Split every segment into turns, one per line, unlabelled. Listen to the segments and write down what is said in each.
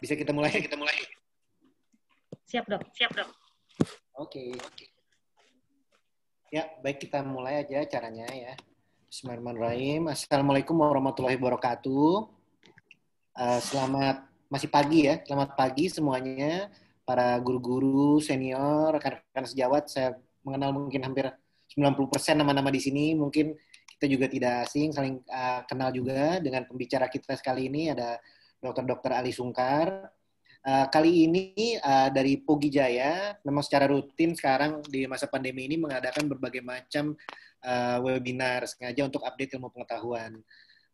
Bisa kita mulai? kita mulai.
Siap dok, siap dok.
Oke. okay. Ya, baik kita mulai aja caranya ya. Bismillahirrahmanirrahim. Assalamualaikum warahmatullahi wabarakatuh. Uh, selamat masih pagi ya, selamat pagi semuanya para guru-guru senior, rekan-rekan sejawat. Saya mengenal mungkin hampir 90% nama-nama di sini. Mungkin kita juga tidak asing, saling uh, kenal juga dengan pembicara kita sekali ini ada Dr. Dr. Ali Sungkar. Uh, kali ini uh, dari Pogi Jaya memang secara rutin sekarang di masa pandemi ini mengadakan berbagai macam uh, webinar sengaja untuk update ilmu pengetahuan.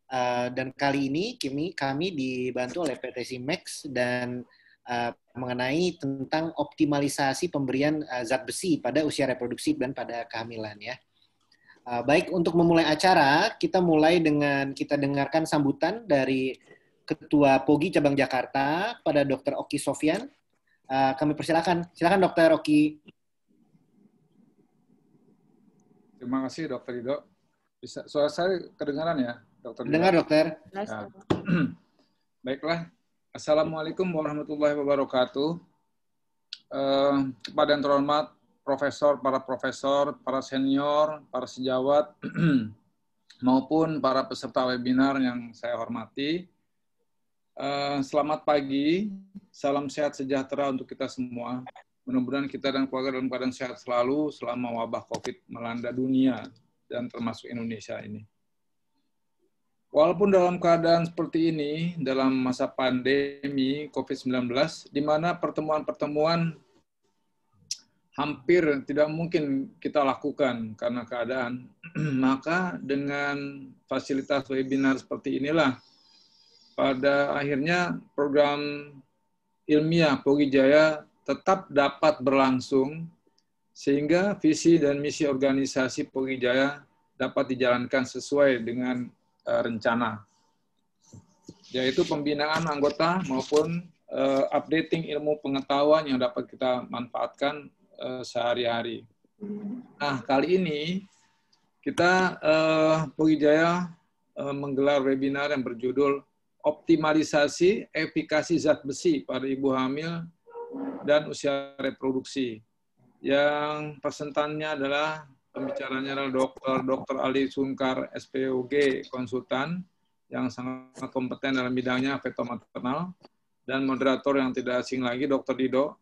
Uh, dan kali ini kami, kami dibantu oleh PT Simex dan uh, mengenai tentang optimalisasi pemberian uh, zat besi pada usia reproduksi dan pada kehamilan ya. baik untuk memulai acara kita mulai dengan kita dengarkan sambutan dari Ketua Pogi Cabang Jakarta, pada Dr. Oki Sofian. Uh, kami persilakan. Silakan Dr.
Oki. Terima kasih Dr. Ido. Bisa, suara saya kedengaran ya, Dr. Dengar, Dokter. Nah, ya. Baiklah. Assalamualaikum warahmatullahi wabarakatuh. Uh, kepada yang terhormat profesor, para profesor, para senior, para sejawat, maupun para peserta webinar yang saya hormati. Eh, selamat pagi, salam sehat sejahtera untuk kita semua. Mudah-mudahan kita dan keluarga dalam keadaan sehat selalu selama wabah COVID melanda dunia dan termasuk Indonesia ini. Walaupun dalam keadaan seperti ini, dalam masa pandemi COVID-19, di mana pertemuan-pertemuan hampir tidak mungkin kita lakukan karena keadaan, maka dengan fasilitas webinar seperti inilah, pada akhirnya program ilmiah Pogijaya tetap dapat berlangsung sehingga visi dan misi organisasi Pogijaya dapat dijalankan sesuai dengan uh, rencana yaitu pembinaan anggota maupun uh, updating ilmu pengetahuan yang dapat kita manfaatkan uh, sehari-hari. Nah, kali ini kita uh, Pogijaya uh, menggelar webinar yang berjudul optimalisasi efikasi zat besi pada ibu hamil dan usia reproduksi. Yang pesentannya adalah pembicaranya adalah dokter Dr. Ali Sunkar SPOG konsultan yang sangat kompeten dalam bidangnya feto maternal dan moderator yang tidak asing lagi Dr. Dido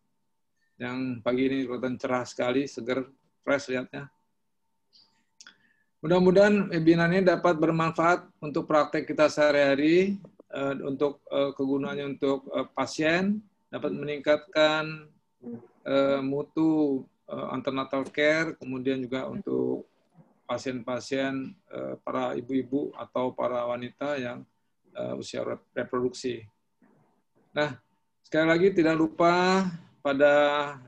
yang pagi ini kelihatan cerah sekali, seger, fresh lihatnya. Mudah-mudahan webinar ini dapat bermanfaat untuk praktek kita sehari-hari uh, untuk uh, kegunaannya untuk uh, pasien dapat meningkatkan uh, mutu uh, antenatal care kemudian juga untuk pasien-pasien uh, para ibu-ibu atau para wanita yang uh, usia reproduksi. Nah, sekali lagi tidak lupa pada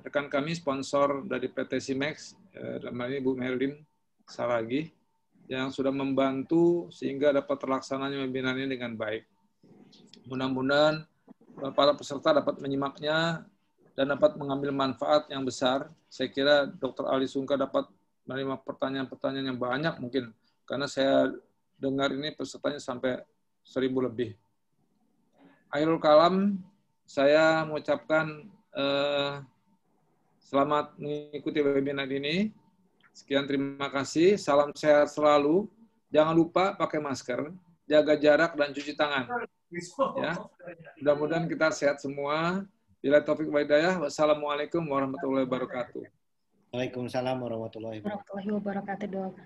rekan kami sponsor dari PT Simex dalam hal ini Bu Merlin Saragi yang sudah membantu sehingga dapat terlaksananya webinar ini dengan baik. Mudah-mudahan eh, para peserta dapat menyimaknya dan dapat mengambil manfaat yang besar. Saya kira Dr. Ali Sungka dapat menerima pertanyaan-pertanyaan yang banyak mungkin karena saya dengar ini pesertanya sampai seribu lebih. Akhirul kalam, saya mengucapkan eh, selamat mengikuti webinar ini. Sekian terima kasih. Salam sehat selalu. Jangan lupa pakai masker, jaga jarak, dan cuci tangan. Ya. Mudah-mudahan kita sehat semua. Bila taufik walhidayah. Wassalamualaikum warahmatullahi wabarakatuh. Waalaikumsalam warahmatullahi
wabarakatuh.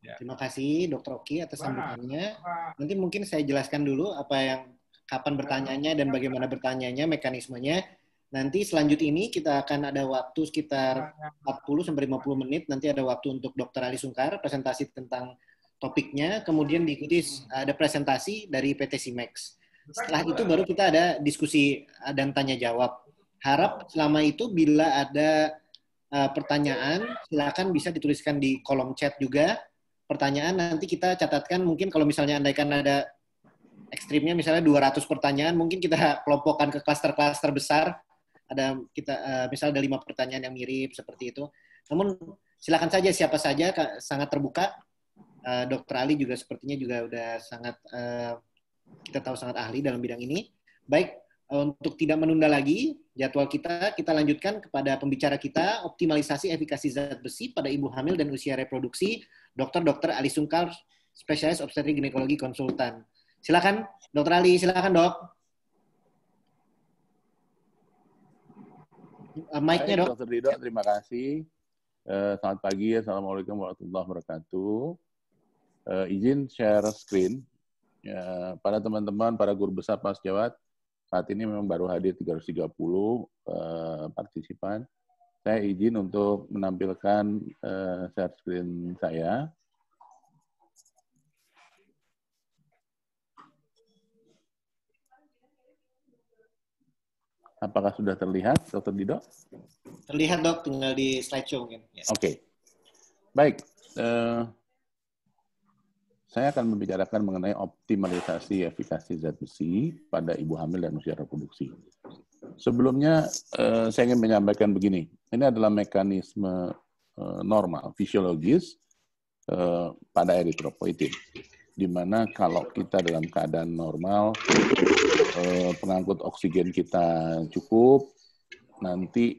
Ya. Terima kasih Dr. Oki atas sambutannya. Nanti mungkin saya jelaskan dulu apa yang kapan bertanyanya dan bagaimana bertanyanya, mekanismenya. Nanti selanjut ini kita akan ada waktu sekitar 40 sampai 50 menit. Nanti ada waktu untuk Dr. Ali Sungkar presentasi tentang topiknya, kemudian diikuti ada presentasi dari PT Simex.
Setelah itu baru
kita ada diskusi dan tanya jawab. Harap selama itu bila ada uh, pertanyaan silakan bisa dituliskan di kolom chat juga. Pertanyaan nanti kita catatkan mungkin kalau misalnya andaikan ada ekstrimnya misalnya 200 pertanyaan mungkin kita kelompokkan ke klaster-klaster besar. Ada kita uh, misal ada lima pertanyaan yang mirip seperti itu. Namun silakan saja siapa saja sangat terbuka. Uh, Dokter Ali juga sepertinya juga udah sangat uh, kita tahu sangat ahli dalam bidang ini. Baik, eh, untuk tidak menunda lagi jadwal kita, kita lanjutkan kepada pembicara kita, optimalisasi efikasi zat besi pada ibu hamil dan usia reproduksi, Dokter Dokter Ali Sungkar, spesialis Obstetri ginekologi konsultan. Silakan, Dr.
Ali, silakan dok. Eh, mic-nya dok. Dr. Dido, terima kasih. Eh, selamat pagi, Assalamualaikum warahmatullahi wabarakatuh. izin share screen. Ya, para teman-teman, para guru besar Pas Jawat, saat ini memang baru hadir 330 uh, eh, partisipan. Saya izin untuk menampilkan uh, share screen saya. Apakah sudah terlihat, Dokter Dido?
Terlihat, Dok. Tinggal di slideshow mungkin. Oke. Okay. Baik.
Uh, saya akan membicarakan mengenai optimalisasi efikasi zat besi pada ibu hamil dan usia reproduksi. Sebelumnya, eh, saya ingin menyampaikan begini. Ini adalah mekanisme eh, normal, fisiologis eh, pada eritropoietin. Di mana kalau kita dalam keadaan normal, pengangkut oksigen kita cukup, nanti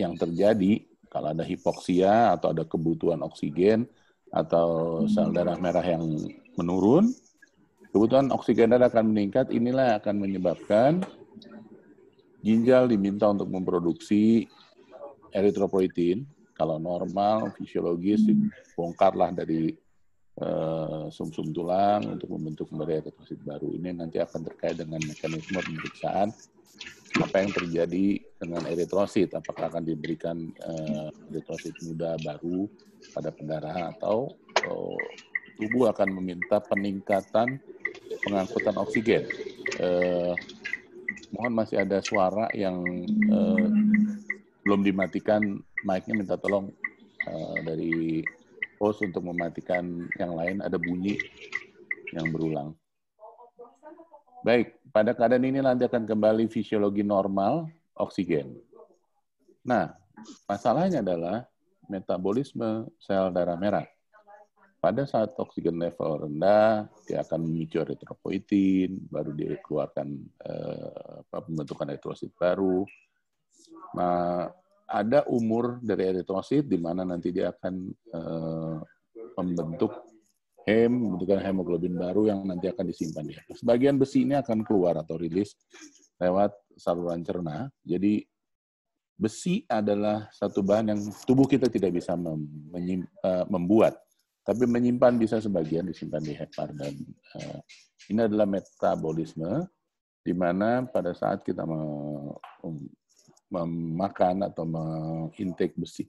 yang terjadi kalau ada hipoksia atau ada kebutuhan oksigen, atau hmm. sel darah merah yang menurun, kebutuhan oksigen darah akan meningkat. Inilah yang akan menyebabkan ginjal diminta untuk memproduksi eritropoietin. Kalau normal, fisiologis, hmm. dibongkarlah dari eh, sumsum -sum tulang untuk membentuk kembali eritrosit baru. Ini nanti akan terkait dengan mekanisme pemeriksaan apa yang terjadi dengan eritrosit? Apakah akan diberikan uh, eritrosit muda baru pada pendarahan atau uh, tubuh akan meminta peningkatan pengangkutan oksigen? Uh, mohon masih ada suara yang uh, belum dimatikan mic-nya minta tolong uh, dari host untuk mematikan yang lain ada bunyi yang berulang. Baik, pada keadaan ini nanti akan kembali fisiologi normal oksigen. Nah, masalahnya adalah metabolisme sel darah merah. Pada saat oksigen level rendah, dia akan memicu eritropoietin, baru dikeluarkan eh, pembentukan eritrosit baru. Nah, ada umur dari eritrosit di mana nanti dia akan eh, membentuk hem membutuhkan hemoglobin baru yang nanti akan disimpan di atas. Sebagian besi ini akan keluar atau rilis lewat saluran cerna. Jadi besi adalah satu bahan yang tubuh kita tidak bisa eh, membuat, tapi menyimpan bisa sebagian disimpan di hepar dan uh, ini adalah metabolisme di mana pada saat kita mem um, memakan atau mengintake besi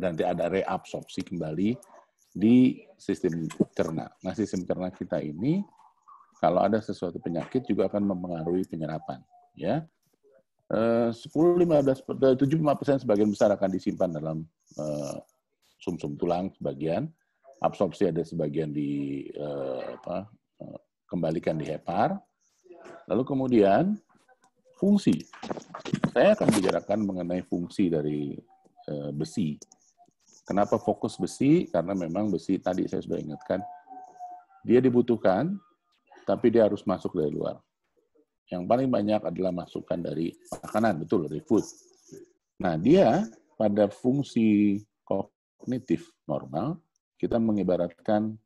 nanti ada reabsorpsi kembali di sistem cerna. Nah, sistem cerna kita ini kalau ada sesuatu penyakit juga akan mempengaruhi penyerapan, ya. 10 eh, eh, lima persen sebagian besar akan disimpan dalam eh, sumsum tulang sebagian, absorpsi ada sebagian di apa kembalikan di hepar. Lalu kemudian fungsi. Saya akan bicarakan mengenai fungsi dari besi Kenapa fokus besi? Karena memang besi tadi saya sudah ingatkan, dia dibutuhkan, tapi dia harus masuk dari luar. Yang paling banyak adalah masukan dari makanan, betul, dari food. Nah, dia pada fungsi kognitif normal, kita mengibaratkan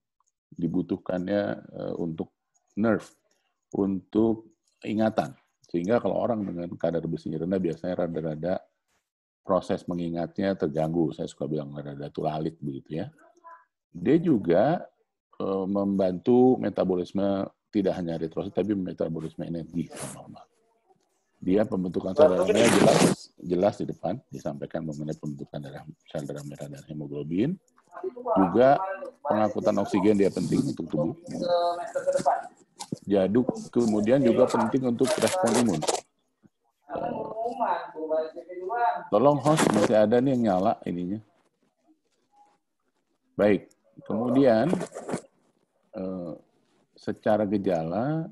dibutuhkannya eh, untuk nerve, untuk ingatan. Sehingga kalau orang dengan kadar besinya rendah, biasanya rada-rada proses mengingatnya terganggu. Saya suka bilang ada tulalik begitu ya. Dia juga eh, membantu metabolisme tidak hanya eritrosit tapi metabolisme energi normal. Dia pembentukan sel darah merah jelas jelas di depan disampaikan mengenai pembentukan darah sel darah merah dan hemoglobin. Juga pengangkutan oksigen dia penting untuk tubuh. Jaduk kemudian juga penting untuk respon imun Tolong host masih ada nih yang nyala ininya. Baik, kemudian eh, secara gejala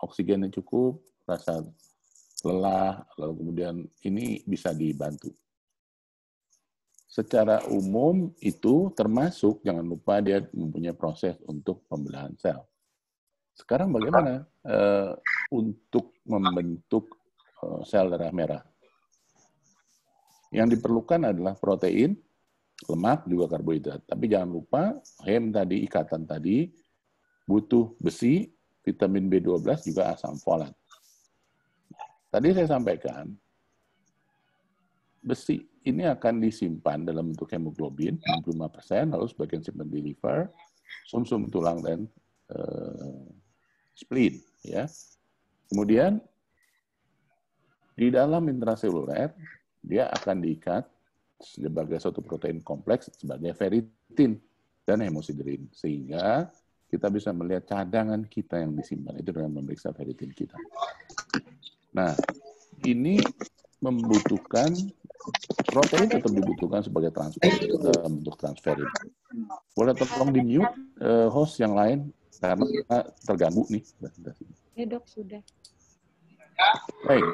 oksigennya cukup, rasa lelah, lalu kemudian ini bisa dibantu. Secara umum itu termasuk jangan lupa dia mempunyai proses untuk pembelahan sel. Sekarang bagaimana uh, untuk membentuk Eh, sel darah merah. Yang diperlukan adalah protein, lemak, juga karbohidrat. Tapi jangan lupa, hem tadi, ikatan tadi, butuh besi, vitamin B12, juga asam folat. Tadi saya sampaikan, besi ini akan disimpan dalam bentuk hemoglobin 65%, lalu sebagian simpan di liver, sumsum -sum tulang dan uh, spleen. Ya. Kemudian di dalam intraseluler, dia akan diikat sebagai suatu protein kompleks sebagai feritin dan hemosiderin. Sehingga kita bisa melihat cadangan kita yang disimpan itu dengan memeriksa feritin kita. Nah, ini membutuhkan protein tetap dibutuhkan sebagai transfer dalam eh, bentuk transferin. Boleh tolong di mute uh, eh, host yang lain karena terganggu nih.
Ya dok sudah.
Baik.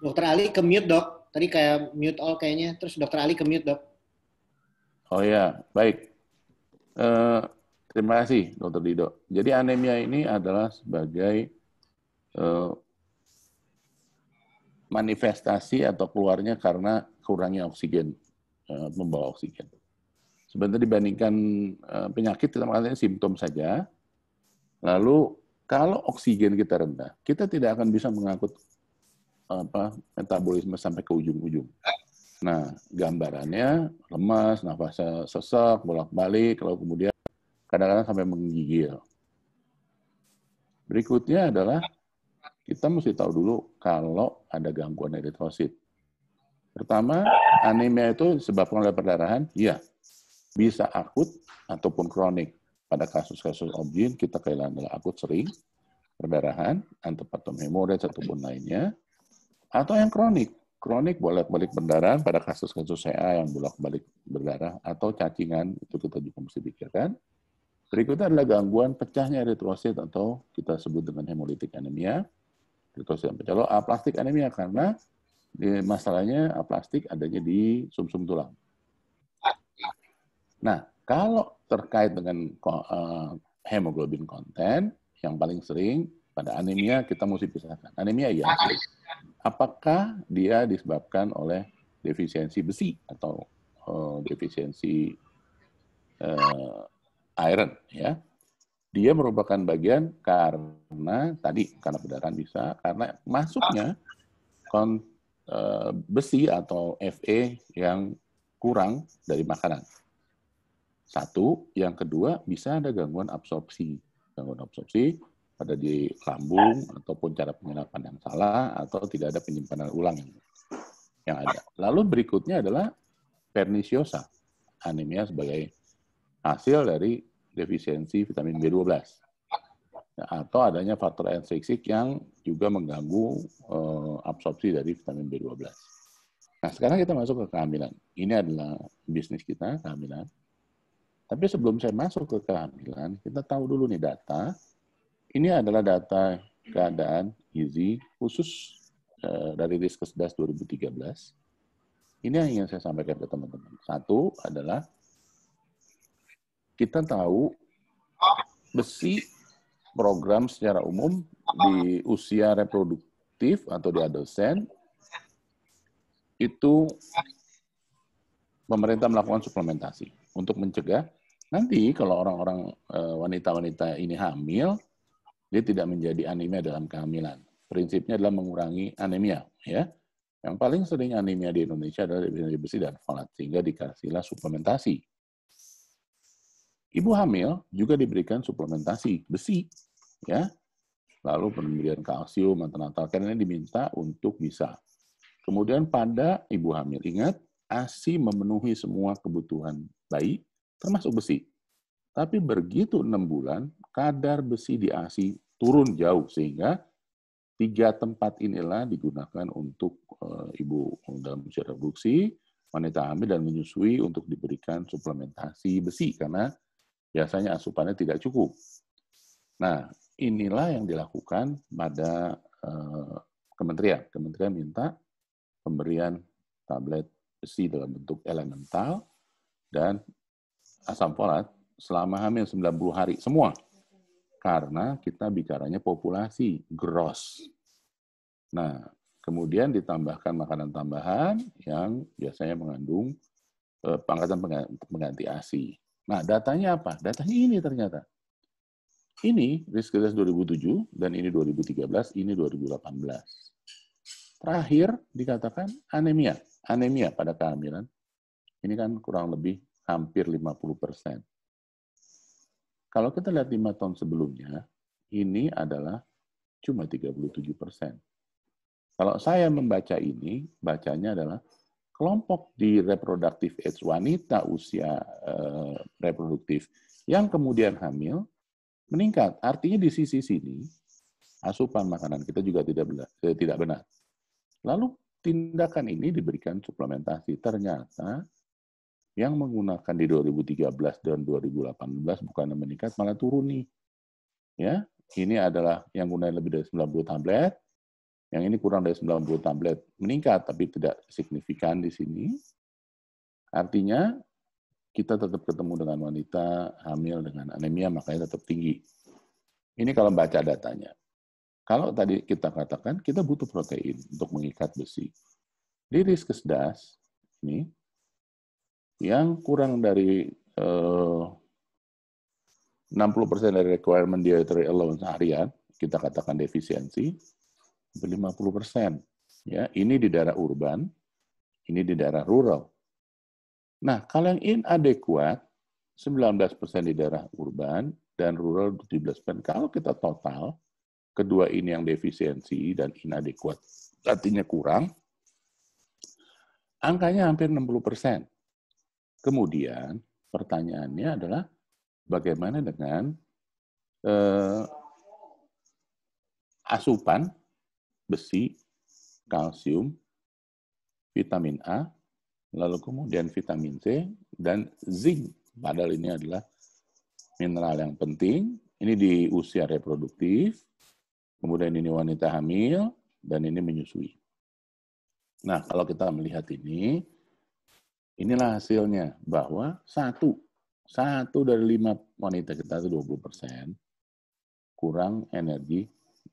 Dokter Ali ke mute dok. Tadi kayak mute all kayaknya. Terus dokter Ali ke mute dok.
Oh ya, baik. Uh, terima kasih dokter Dido. Jadi anemia ini adalah sebagai uh, manifestasi atau keluarnya karena kurangnya oksigen, eh, membawa oksigen. Sebenarnya dibandingkan eh, penyakit dalam artinya simptom saja. Lalu kalau oksigen kita rendah, kita tidak akan bisa mengangkut apa metabolisme sampai ke ujung-ujung. Nah, gambarannya lemas, nafas sesak, bolak-balik, Kalau kemudian kadang-kadang sampai menggigil. Berikutnya adalah kita mesti tahu dulu kalau ada gangguan eritrosit. Pertama, anemia itu sebabkan oleh perdarahan, ya Bisa akut ataupun kronik. Pada kasus-kasus objin, kita kehilangan akut sering, perdarahan, antepatum hemorrhage ataupun lainnya, atau yang kronik. Kronik bolak-balik berdarahan pada kasus-kasus CA yang bolak-balik berdarah atau cacingan, itu kita juga mesti pikirkan. Berikutnya adalah gangguan pecahnya eritrosit atau kita sebut dengan hemolitik anemia Nitrogen gitu, Kalau aplastik ah, anemia karena eh, masalahnya aplastik ah, adanya di sumsum -sum tulang. Nah, kalau terkait dengan eh, hemoglobin konten yang paling sering pada anemia kita mesti pisahkan. Anemia ya. Apakah dia disebabkan oleh defisiensi besi atau eh, defisiensi iron ya? dia merupakan bagian karena tadi karena peredaran bisa karena masuknya kon, e, besi atau Fe yang kurang dari makanan. Satu, yang kedua bisa ada gangguan absorpsi. Gangguan absorpsi pada di lambung ataupun cara penyerapan yang salah atau tidak ada penyimpanan ulang yang, yang ada. Lalu berikutnya adalah perniciosa, anemia sebagai hasil dari defisiensi vitamin B12 ya, atau adanya faktor intrinsik yang juga mengganggu eh, absorpsi dari vitamin B12. Nah, sekarang kita masuk ke kehamilan. Ini adalah bisnis kita, kehamilan. Tapi sebelum saya masuk ke kehamilan, kita tahu dulu nih data. Ini adalah data keadaan gizi khusus eh, dari Riskesdas 2013. Ini yang ingin saya sampaikan ke teman-teman. Satu adalah kita tahu besi program secara umum di usia reproduktif atau di adolesen itu pemerintah melakukan suplementasi untuk mencegah nanti kalau orang-orang eh, wanita-wanita ini hamil dia tidak menjadi anemia dalam kehamilan. Prinsipnya adalah mengurangi anemia ya. Yang paling sering anemia di Indonesia adalah definisi besi dan folat sehingga dikasihlah suplementasi Ibu hamil juga diberikan suplementasi besi, ya. Lalu pemberian kalsium antenatal karena diminta untuk bisa. Kemudian pada ibu hamil, ingat ASI memenuhi semua kebutuhan bayi termasuk besi. Tapi begitu enam bulan, kadar besi di ASI turun jauh sehingga tiga tempat inilah digunakan untuk e, ibu dalam usia reproduksi, wanita hamil dan menyusui untuk diberikan suplementasi besi karena Biasanya asupannya tidak cukup. Nah, inilah yang dilakukan pada eh, kementerian. Kementerian minta pemberian tablet besi dalam bentuk elemental dan asam folat selama hamil 90 hari semua. Karena kita bicaranya populasi gross. Nah, kemudian ditambahkan makanan tambahan yang biasanya mengandung eh, pangkatan pengganti ASI. Nah, datanya apa? Datanya ini ternyata. Ini risk riskes 2007 dan ini 2013, ini 2018. Terakhir dikatakan anemia. Anemia pada kehamilan. Ini kan kurang lebih hampir 50 persen. Kalau kita lihat lima tahun sebelumnya, ini adalah cuma 37 persen. Kalau saya membaca ini, bacanya adalah kelompok di reproduktif age wanita usia uh, reproduktif yang kemudian hamil meningkat. Artinya di sisi sini asupan makanan kita juga tidak benar, eh, tidak benar. Lalu tindakan ini diberikan suplementasi. Ternyata yang menggunakan di 2013 dan 2018 bukan meningkat malah turun nih. Ya, ini adalah yang gunain lebih dari 90 tablet, yang ini kurang dari 90 tablet. Meningkat, tapi tidak signifikan di sini. Artinya, kita tetap ketemu dengan wanita hamil dengan anemia, makanya tetap tinggi. Ini kalau baca datanya. Kalau tadi kita katakan, kita butuh protein untuk mengikat besi. Di riskesdas, ini, yang kurang dari eh, 60% dari requirement dietary allowance harian, kita katakan defisiensi, 50 persen. Ya, ini di daerah urban, ini di daerah rural. Nah, kalau yang inadekuat, 19 persen di daerah urban dan rural 17 persen. Kalau kita total, kedua ini yang defisiensi dan inadekuat, artinya kurang, angkanya hampir 60 persen. Kemudian pertanyaannya adalah bagaimana dengan eh, asupan besi, kalsium, vitamin A, lalu kemudian vitamin C, dan zinc. Padahal ini adalah mineral yang penting. Ini di usia reproduktif, kemudian ini wanita hamil, dan ini menyusui. Nah, kalau kita melihat ini, inilah hasilnya bahwa satu, satu dari lima wanita kita itu 20 persen kurang energi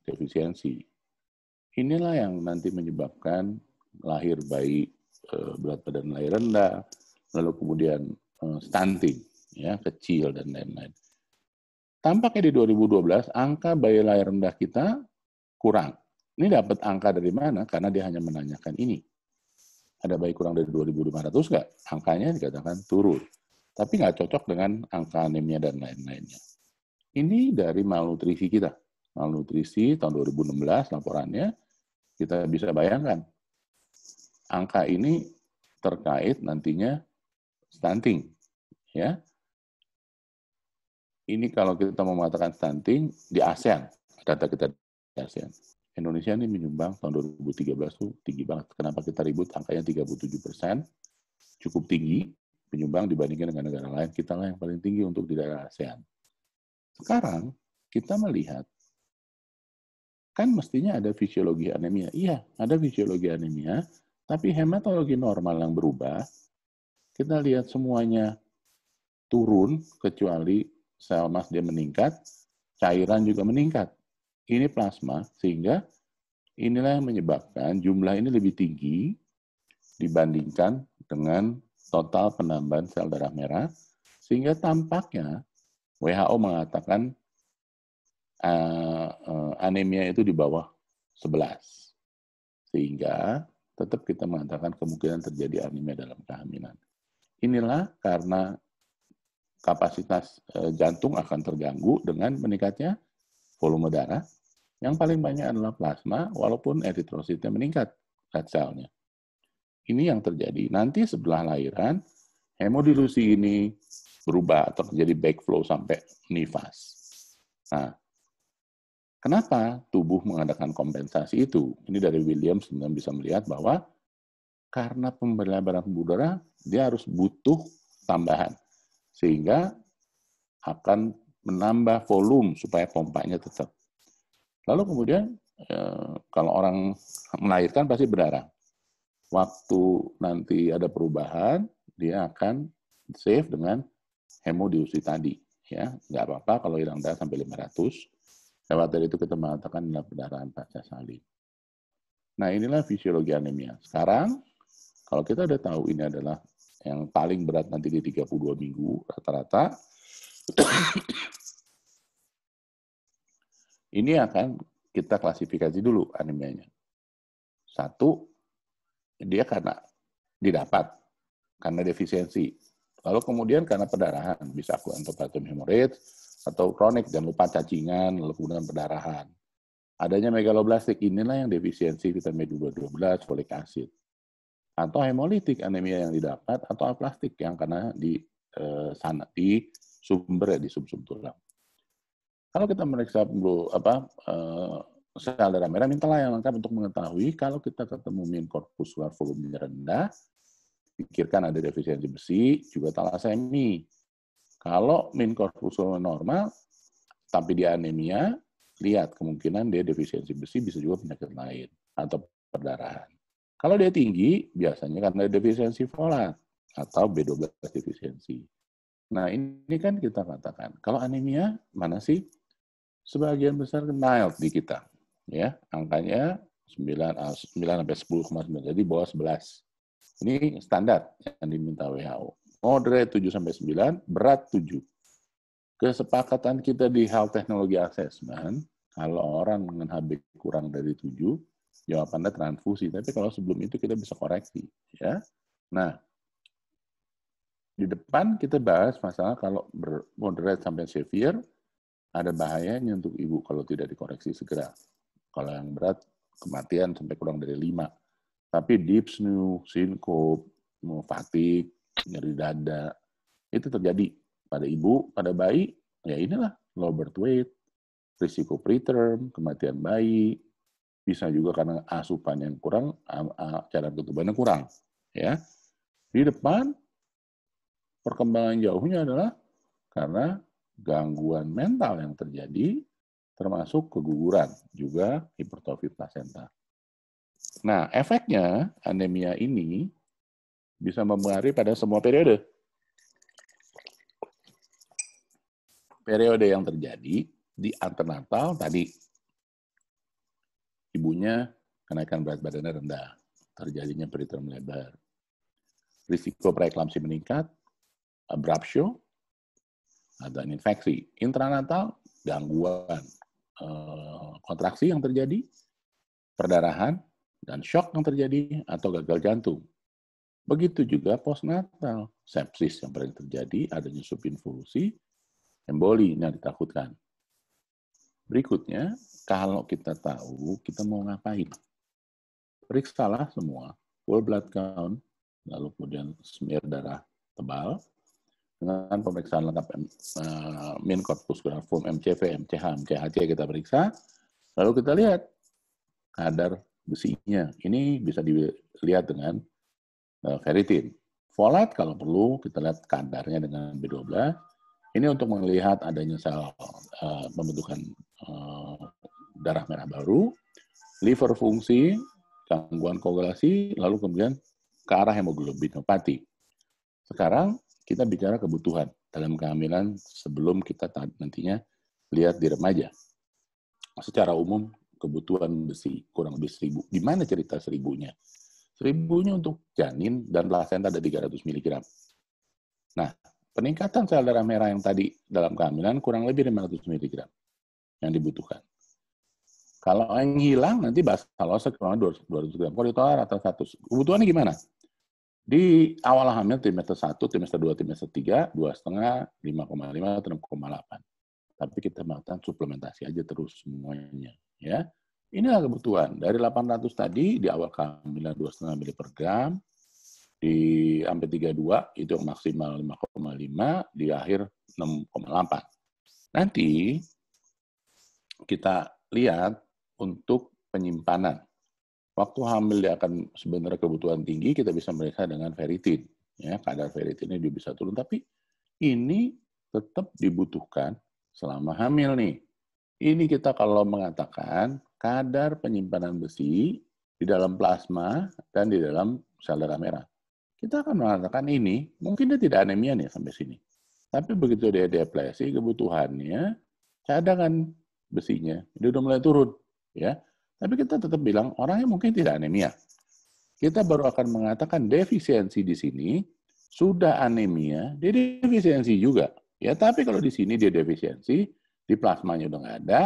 defisiensi. Inilah yang nanti menyebabkan lahir bayi eh, berat badan lahir rendah, lalu kemudian eh, stunting, ya kecil dan lain-lain. Tampaknya di 2012 angka bayi lahir rendah kita kurang. Ini dapat angka dari mana? Karena dia hanya menanyakan ini. Ada bayi kurang dari 2.500 nggak? Angkanya dikatakan turun. Tapi nggak cocok dengan angka anemia dan lain-lainnya. Ini dari malnutrisi kita. Malnutrisi tahun 2016 laporannya kita bisa bayangkan, angka ini terkait nantinya stunting. ya. Ini kalau kita mau mengatakan stunting di ASEAN, data kita di ASEAN. Indonesia ini menyumbang tahun 2013 itu tinggi banget. Kenapa kita ribut angkanya 37 persen? Cukup tinggi penyumbang dibandingkan dengan negara lain. Kita lah yang paling tinggi untuk di daerah ASEAN. Sekarang kita melihat Kan mestinya ada fisiologi anemia. Iya, ada fisiologi anemia, tapi hematologi normal yang berubah, kita lihat semuanya turun kecuali sel mas dia meningkat, cairan juga meningkat. Ini plasma, sehingga inilah yang menyebabkan jumlah ini lebih tinggi dibandingkan dengan total penambahan sel darah merah, sehingga tampaknya WHO mengatakan uh, anemia itu di bawah 11. Sehingga tetap kita mengatakan kemungkinan terjadi anemia dalam kehamilan. Inilah karena kapasitas uh, jantung akan terganggu dengan meningkatnya volume darah. Yang paling banyak adalah plasma, walaupun eritrositnya meningkat, red Ini yang terjadi. Nanti sebelah lahiran, hemodilusi ini berubah atau terjadi backflow sampai nifas. Nah, Kenapa tubuh mengadakan kompensasi itu? Ini dari Williams sebenarnya bisa melihat bahwa karena barang udara dia harus butuh tambahan sehingga akan menambah volume supaya pompanya tetap. Lalu kemudian eh, kalau orang melahirkan pasti berdarah. Waktu nanti ada perubahan dia akan save dengan hemodiusi tadi ya nggak apa-apa kalau hilang darah sampai 500 Lewat dari itu kita mengatakan adalah pendarahan pasca salib. Nah inilah fisiologi anemia. Sekarang kalau kita sudah tahu ini adalah yang paling berat nanti di 32 minggu rata-rata, ini akan kita klasifikasi dulu anemianya. Satu, dia karena didapat, karena defisiensi. Lalu kemudian karena pendarahan, bisa aku antopatum hemorrhage, atau kronik jangan lupa cacingan, lalu kemudian pendarahan. Adanya megaloblastik inilah yang defisiensi vitamin B12, folik asid. Atau hemolitik anemia yang didapat atau aplastik yang karena di e, sana di sumber ya di sumsum -sum tulang. Kalau kita meriksa bro, apa e, sel darah merah mintalah yang lengkap untuk mengetahui kalau kita ketemu min korpuskular volumenya rendah, pikirkan ada defisiensi besi, juga talasemi. Kalau mean corpuscle normal, tapi dia anemia, lihat kemungkinan dia defisiensi besi bisa juga penyakit lain atau perdarahan. Kalau dia tinggi, biasanya karena defisiensi folat atau B12 defisiensi. Nah, ini kan kita katakan, kalau anemia mana sih? Sebagian besar mild di kita, ya. Angkanya 9 9 ah, sampai 10,9. Jadi bawah 11. Ini standar yang diminta WHO. Moderate 7 sampai 9, berat 7. Kesepakatan kita di hal teknologi assessment, kalau orang dengan HB kurang dari 7, jawabannya transfusi. Tapi kalau sebelum itu kita bisa koreksi. ya. Nah, di depan kita bahas masalah kalau moderate sampai severe, ada bahayanya untuk ibu kalau tidak dikoreksi segera. Kalau yang berat, kematian sampai kurang dari 5. Tapi deep snoo, syncope, fatigue, nyeri dada. Itu terjadi pada ibu, pada bayi, ya inilah low birth weight, risiko preterm, kematian bayi, bisa juga karena asupan yang kurang, cara ketubannya kurang. Ya, di depan perkembangan jauhnya adalah karena gangguan mental yang terjadi, termasuk keguguran, juga hipertrofi placenta. Nah, efeknya anemia ini bisa mempengaruhi pada semua periode. Periode yang terjadi di antenatal tadi ibunya kenaikan berat badannya rendah, terjadinya preterm lebar. Risiko preeklamsi meningkat, abruptio, ada infeksi. Intranatal, gangguan eh, kontraksi yang terjadi, perdarahan, dan shock yang terjadi atau gagal jantung. Begitu juga postnatal. Sepsis yang paling terjadi, adanya subinvolusi, emboli yang nah, ditakutkan. Berikutnya, kalau kita tahu kita mau ngapain, periksalah semua, whole blood count, lalu kemudian smear darah tebal, dengan pemeriksaan lengkap uh, min corpus grafum MCV, MCH, MCHC kita periksa, lalu kita lihat kadar besinya. Ini bisa dilihat dengan keratin. Eh, Folat kalau perlu kita lihat kadarnya dengan B12. Ini untuk melihat adanya sel uh, pembentukan uh, darah merah baru, liver fungsi, gangguan koagulasi, lalu kemudian ke arah hemoglobinopati. Sekarang kita bicara kebutuhan dalam kehamilan sebelum kita nantinya lihat di remaja. Secara umum kebutuhan besi kurang lebih seribu. Di mana cerita seribunya? 1000-nya untuk janin dan plasenta ada 300 mg. Nah, peningkatan sel darah merah yang tadi dalam kehamilan kurang lebih 500 mg yang dibutuhkan. Kalau yang hilang nanti basalosa kurang 200, 200 gram. Kalau ditolak rata 100. Kebutuhannya gimana? Di awal hamil trimester 1, trimester 2, trimester 3, 2,5, 5,5, atau 6,8. Tapi kita melakukan suplementasi aja terus semuanya. ya. Inilah kebutuhan. Dari 800 tadi di awal kehamilan 2,5 mili per gram, di sampai 32 itu maksimal 5,5, di akhir 6,8. Nanti kita lihat untuk penyimpanan. Waktu hamil dia akan sebenarnya kebutuhan tinggi, kita bisa meriksa dengan ferritin. Ya, kadar ferritinnya juga bisa turun, tapi ini tetap dibutuhkan selama hamil nih. Ini kita kalau mengatakan kadar penyimpanan besi di dalam plasma dan di dalam sel darah merah. Kita akan mengatakan ini, mungkin dia tidak anemia nih sampai sini. Tapi begitu dia depresi, kebutuhannya, cadangan besinya, dia udah mulai turun. ya. Tapi kita tetap bilang, orangnya mungkin tidak anemia. Kita baru akan mengatakan defisiensi di sini, sudah anemia, dia defisiensi juga. Ya, tapi kalau di sini dia defisiensi, di plasmanya udah nggak ada,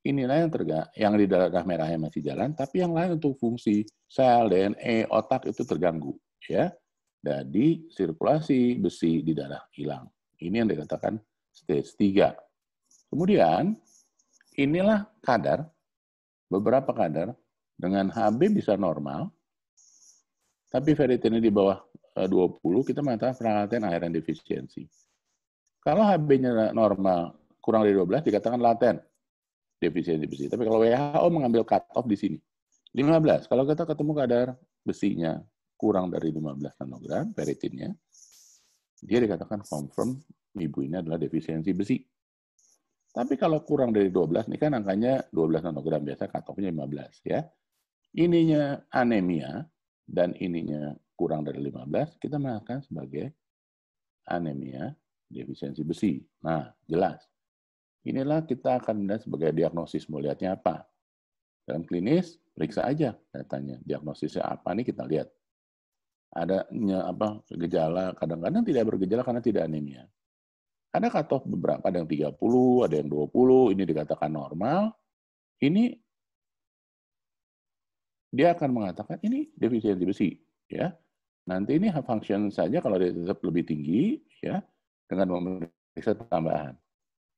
inilah yang terga yang di darah merahnya masih jalan, tapi yang lain untuk fungsi sel, DNA, e, otak itu terganggu, ya. Jadi sirkulasi besi di darah hilang. Ini yang dikatakan stage 3. Kemudian inilah kadar beberapa kadar dengan Hb bisa normal, tapi ferritinnya di bawah 20 eh, kita mengatakan perangkaten iron deficiency. Kalau Hb-nya normal kurang dari 12 dikatakan laten defisiensi besi. Tapi kalau WHO mengambil cut off di sini 15. Kalau kita ketemu kadar besinya kurang dari 15 nanogram ferritinnya, dia dikatakan confirm ibu ini adalah defisiensi besi. Tapi kalau kurang dari 12, ini kan angkanya 12 nanogram, biasa cut off-nya 15 ya. Ininya anemia, dan ininya kurang dari 15, kita mengatakan sebagai anemia defisiensi besi. Nah, jelas. Inilah kita akan melihat sebagai diagnosis. melihatnya apa? Dalam klinis, periksa aja datanya. Diagnosisnya apa nih kita lihat. Ada apa gejala, kadang-kadang tidak bergejala karena tidak anemia. Ada cutoff beberapa, ada yang 30, ada yang 20, ini dikatakan normal. Ini dia akan mengatakan ini defisiensi besi, ya. Nanti ini function saja kalau dia tetap lebih tinggi, ya, dengan memeriksa tambahan.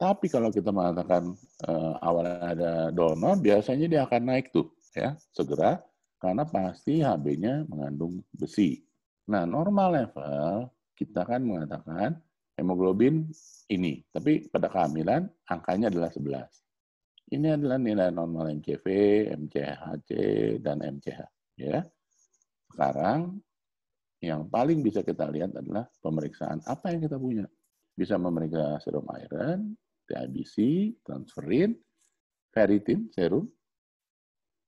Tapi kalau kita mengatakan uh, eh, awalnya ada donor, biasanya dia akan naik tuh ya segera karena pasti HB-nya mengandung besi. Nah, normal level kita kan mengatakan hemoglobin ini, tapi pada kehamilan angkanya adalah 11. Ini adalah nilai normal MCV, MCHC, dan MCH. Ya. Sekarang yang paling bisa kita lihat adalah pemeriksaan apa yang kita punya. Bisa memeriksa serum iron, TIBC transferin, ferritin, serum,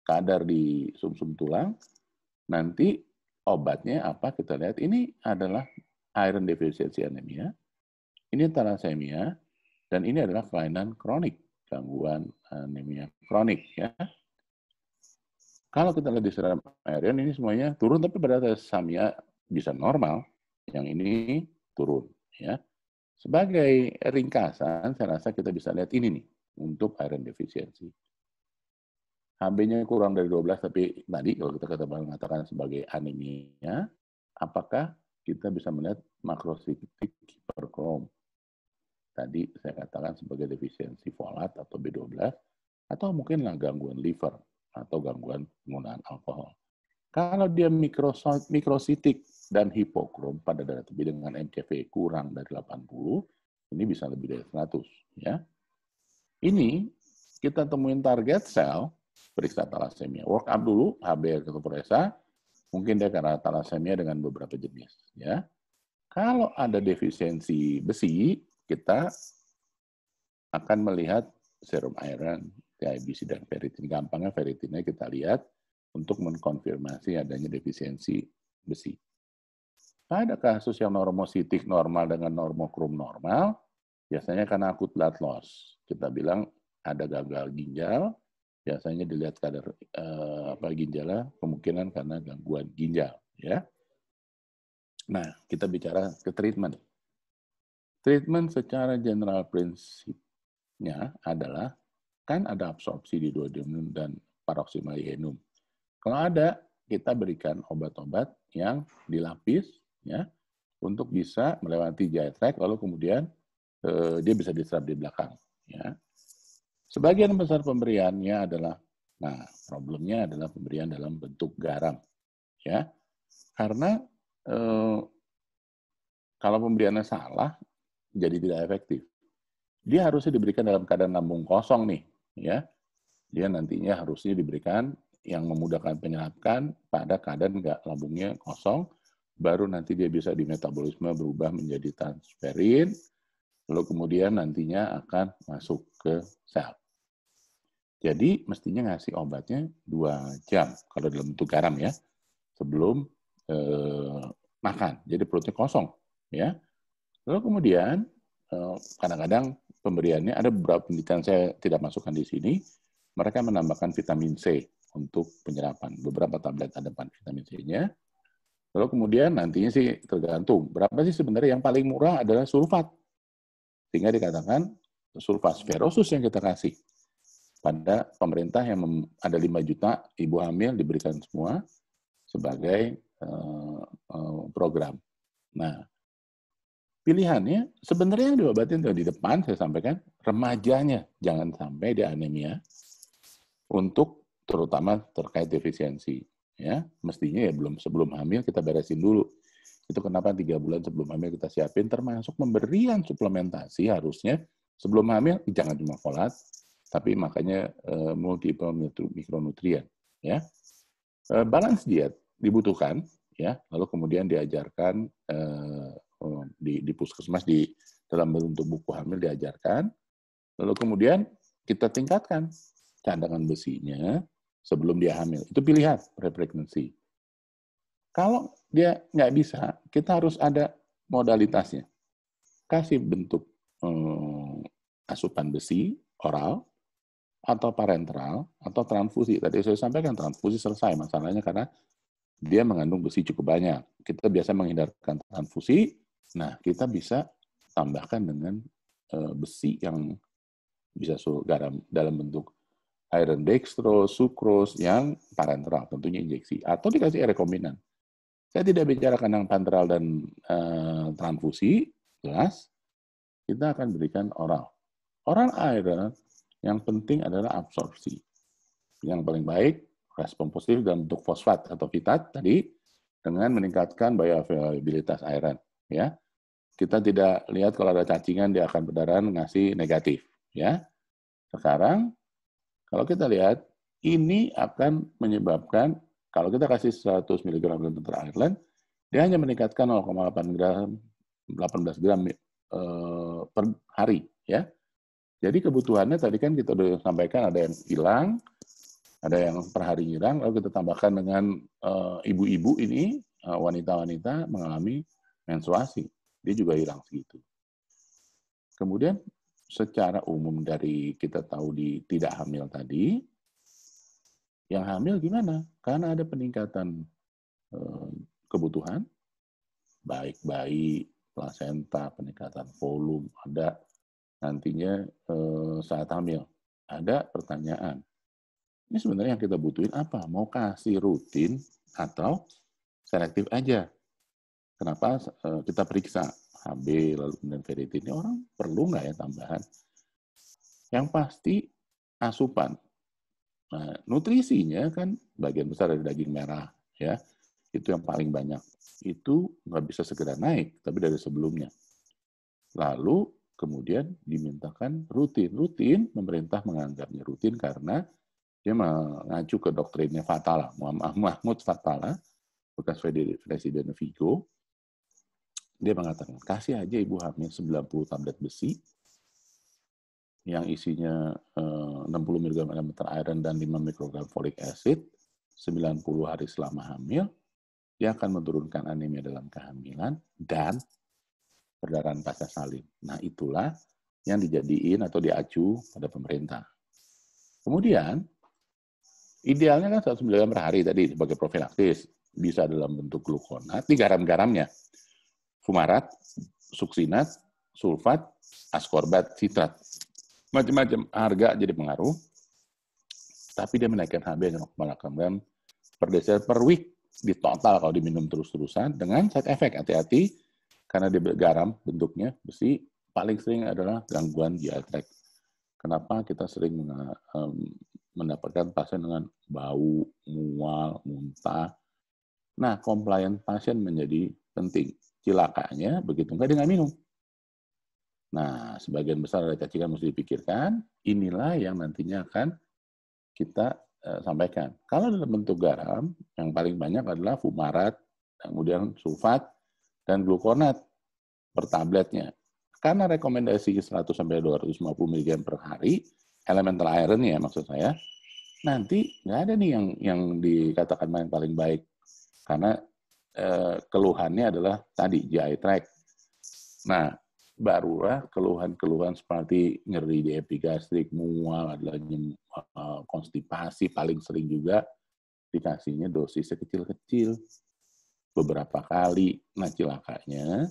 kadar di sumsum -sum tulang. Nanti obatnya apa kita lihat. Ini adalah iron deficiency anemia. Ini thalassemia dan ini adalah kelainan kronik, gangguan anemia kronik ya. Kalau kita lihat di serum iron ini semuanya turun tapi pada thalassemia bisa normal, yang ini turun ya. Sebagai ringkasan, saya rasa kita bisa lihat ini nih, untuk iron deficiency. HB-nya kurang dari 12, tapi tadi kalau kita kata mengatakan sebagai anemia, apakah kita bisa melihat makrositik hiperkrom? Tadi saya katakan sebagai defisiensi folat atau B12, atau mungkinlah gangguan liver atau gangguan penggunaan alkohol. Kalau dia mikrositik dan hipokrom pada darah tebi dengan MCV kurang dari 80, ini bisa lebih dari 100. Ya. Ini kita temuin target sel, periksa talasemia. up dulu HB atau peresa, mungkin dia karena talasemia dengan beberapa jenis. Ya. Kalau ada defisiensi besi, kita akan melihat serum iron, TIBC, dan ferritin. Gampangnya ferritinnya kita lihat untuk mengkonfirmasi adanya defisiensi besi. Pada kasus yang normositik normal dengan normokrom normal, biasanya karena akut blood loss. Kita bilang ada gagal ginjal, biasanya dilihat kadar eh, apa ginjalnya kemungkinan karena gangguan ginjal, ya. Nah, kita bicara ke treatment. Treatment secara general prinsipnya adalah kan ada absorpsi di duodenum dan paroksimal yenum. Kalau ada, kita berikan obat-obat yang dilapis ya untuk bisa melewati GI tract lalu kemudian eh, dia bisa diserap di belakang ya. Sebagian besar pemberiannya adalah nah, problemnya adalah pemberian dalam bentuk garam ya. Karena eh, kalau pemberiannya salah jadi tidak efektif. Dia harusnya diberikan dalam keadaan lambung kosong nih ya. Dia nantinya harusnya diberikan yang memudahkan penyerapan pada keadaan nggak lambungnya kosong, baru nanti dia bisa di metabolisme berubah menjadi transferin, lalu kemudian nantinya akan masuk ke sel. Jadi mestinya ngasih obatnya dua jam kalau dalam bentuk garam ya sebelum eh, makan. Jadi perutnya kosong ya. Lalu kemudian kadang eh, kadang-kadang pemberiannya ada beberapa penelitian saya tidak masukkan di sini. Mereka menambahkan vitamin C untuk penyerapan. Beberapa tablet ada vitamin C-nya. Lalu kemudian nantinya sih tergantung. Berapa sih sebenarnya yang paling murah adalah sulfat. Sehingga dikatakan sulfat sferosus yang kita kasih pada pemerintah yang ada 5 juta ibu hamil diberikan semua sebagai eh, eh, program. Nah, pilihannya sebenarnya yang diobatin di depan saya sampaikan remajanya jangan sampai dia anemia untuk terutama terkait defisiensi ya mestinya ya belum sebelum hamil kita beresin dulu itu kenapa tiga bulan sebelum hamil kita siapin termasuk pemberian suplementasi harusnya sebelum hamil jangan cuma folat tapi makanya e, eh, multiple mikronutrien ya eh, balance diet dibutuhkan ya lalu kemudian diajarkan e, di, di puskesmas di dalam bentuk buku hamil diajarkan lalu kemudian kita tingkatkan cadangan besinya sebelum dia hamil. Itu pilihan repregnansi Kalau dia nggak bisa, kita harus ada modalitasnya. Kasih bentuk eh, asupan besi oral atau parenteral atau transfusi. Tadi saya sampaikan transfusi selesai masalahnya karena dia mengandung besi cukup banyak. Kita biasa menghindarkan transfusi. Nah, kita bisa tambahkan dengan eh, besi yang bisa garam dalam bentuk iron dextrose, sucrose yang parenteral, tentunya injeksi atau dikasih rekombinan. Saya tidak bicarakan yang parenteral dan e, transfusi, jelas. Kita akan berikan oral. Oral iron yang penting adalah absorpsi. Yang paling baik respon positif dan untuk fosfat atau fitat tadi dengan meningkatkan bioavailabilitas iron, ya. Kita tidak lihat kalau ada cacingan dia akan berdarah ngasih negatif, ya. Sekarang kalau kita lihat, ini akan menyebabkan, kalau kita kasih 100 mg glutin Ireland dia hanya meningkatkan 0,8 gram, 18 gram e, per hari. ya. Jadi kebutuhannya tadi kan kita sudah sampaikan ada yang hilang, ada yang per hari hilang, lalu kita tambahkan dengan eh, ibu-ibu e, ini, eh, wanita-wanita mengalami menstruasi. Dia juga hilang segitu. Kemudian secara umum dari kita tahu di tidak hamil tadi, yang hamil gimana? Karena ada peningkatan eh, kebutuhan, baik bayi, plasenta, peningkatan volume, ada nantinya eh, saat hamil. Ada pertanyaan, ini sebenarnya yang kita butuhin apa? Mau kasih rutin atau selektif aja? Kenapa eh, kita periksa HB, lalu kemudian ferritin. Ini orang perlu nggak ya tambahan? Yang pasti asupan. Nah, nutrisinya kan bagian besar dari daging merah, ya itu yang paling banyak. Itu nggak bisa segera naik, tapi dari sebelumnya. Lalu kemudian dimintakan rutin. Rutin, pemerintah menganggapnya rutin karena dia mengacu ke doktrinnya Fatala, Muhammad Mahmud Fatala, bekas Presiden Vigo, dia mengatakan, kasih aja ibu hamil 90 tablet besi yang isinya 60 mg meter iron dan 5 mikrogram folic acid 90 hari selama hamil. Dia akan menurunkan anemia dalam kehamilan dan perdarahan pasca salin. Nah, itulah yang dijadiin atau diacu pada pemerintah. Kemudian, idealnya kan 100 mg per hari tadi sebagai profilaktis Bisa dalam bentuk glukonat, ini garam-garamnya fumarat, suksinat, sulfat, askorbat, sitrat. Macam-macam harga jadi pengaruh, tapi dia menaikkan HB yang gram per desil per week di total kalau diminum terus-terusan dengan side effect hati-hati karena dia garam bentuknya besi paling sering adalah gangguan GI tract. Kenapa kita sering mendapatkan pasien dengan bau, mual, muntah. Nah, komplain pasien menjadi penting cilakanya, begitu enggak dia nggak minum. Nah, sebagian besar dari cacingan mesti dipikirkan, inilah yang nantinya akan kita uh, sampaikan. Kalau dalam bentuk garam, yang paling banyak adalah fumarat, kemudian sulfat, dan glukonat per tabletnya. Karena rekomendasi 100-250 mg per hari, elemental iron ya maksud saya, nanti nggak ada nih yang yang dikatakan yang paling baik. Karena Eh, keluhannya adalah tadi GI tract. Nah, barulah keluhan-keluhan seperti nyeri di epigastrik, mual, adalah eh, konstipasi paling sering juga dikasihnya dosis kecil-kecil beberapa kali. Nah, cilakanya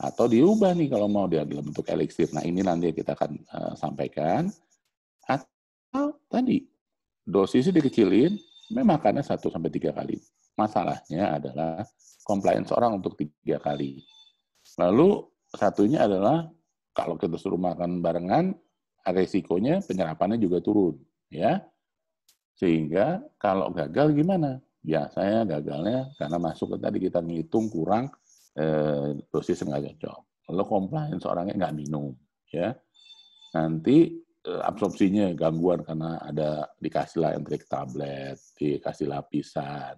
atau diubah nih kalau mau dia dalam bentuk eliksir. Nah, ini nanti kita akan uh, sampaikan. Atau tadi dosisnya dikecilin, memang makannya 1 sampai 3 kali Masalahnya adalah komplain seorang untuk tiga kali. Lalu satunya adalah kalau kita suruh makan barengan, resikonya penyerapannya juga turun, ya. Sehingga kalau gagal gimana? Biasanya gagalnya karena masuk ke tadi kita ngitung kurang eh, dosis nggak cocok. Lalu compliance orangnya nggak minum, ya. Nanti eh, absorpsinya gangguan karena ada dikasih entrik tablet, dikasih lapisan,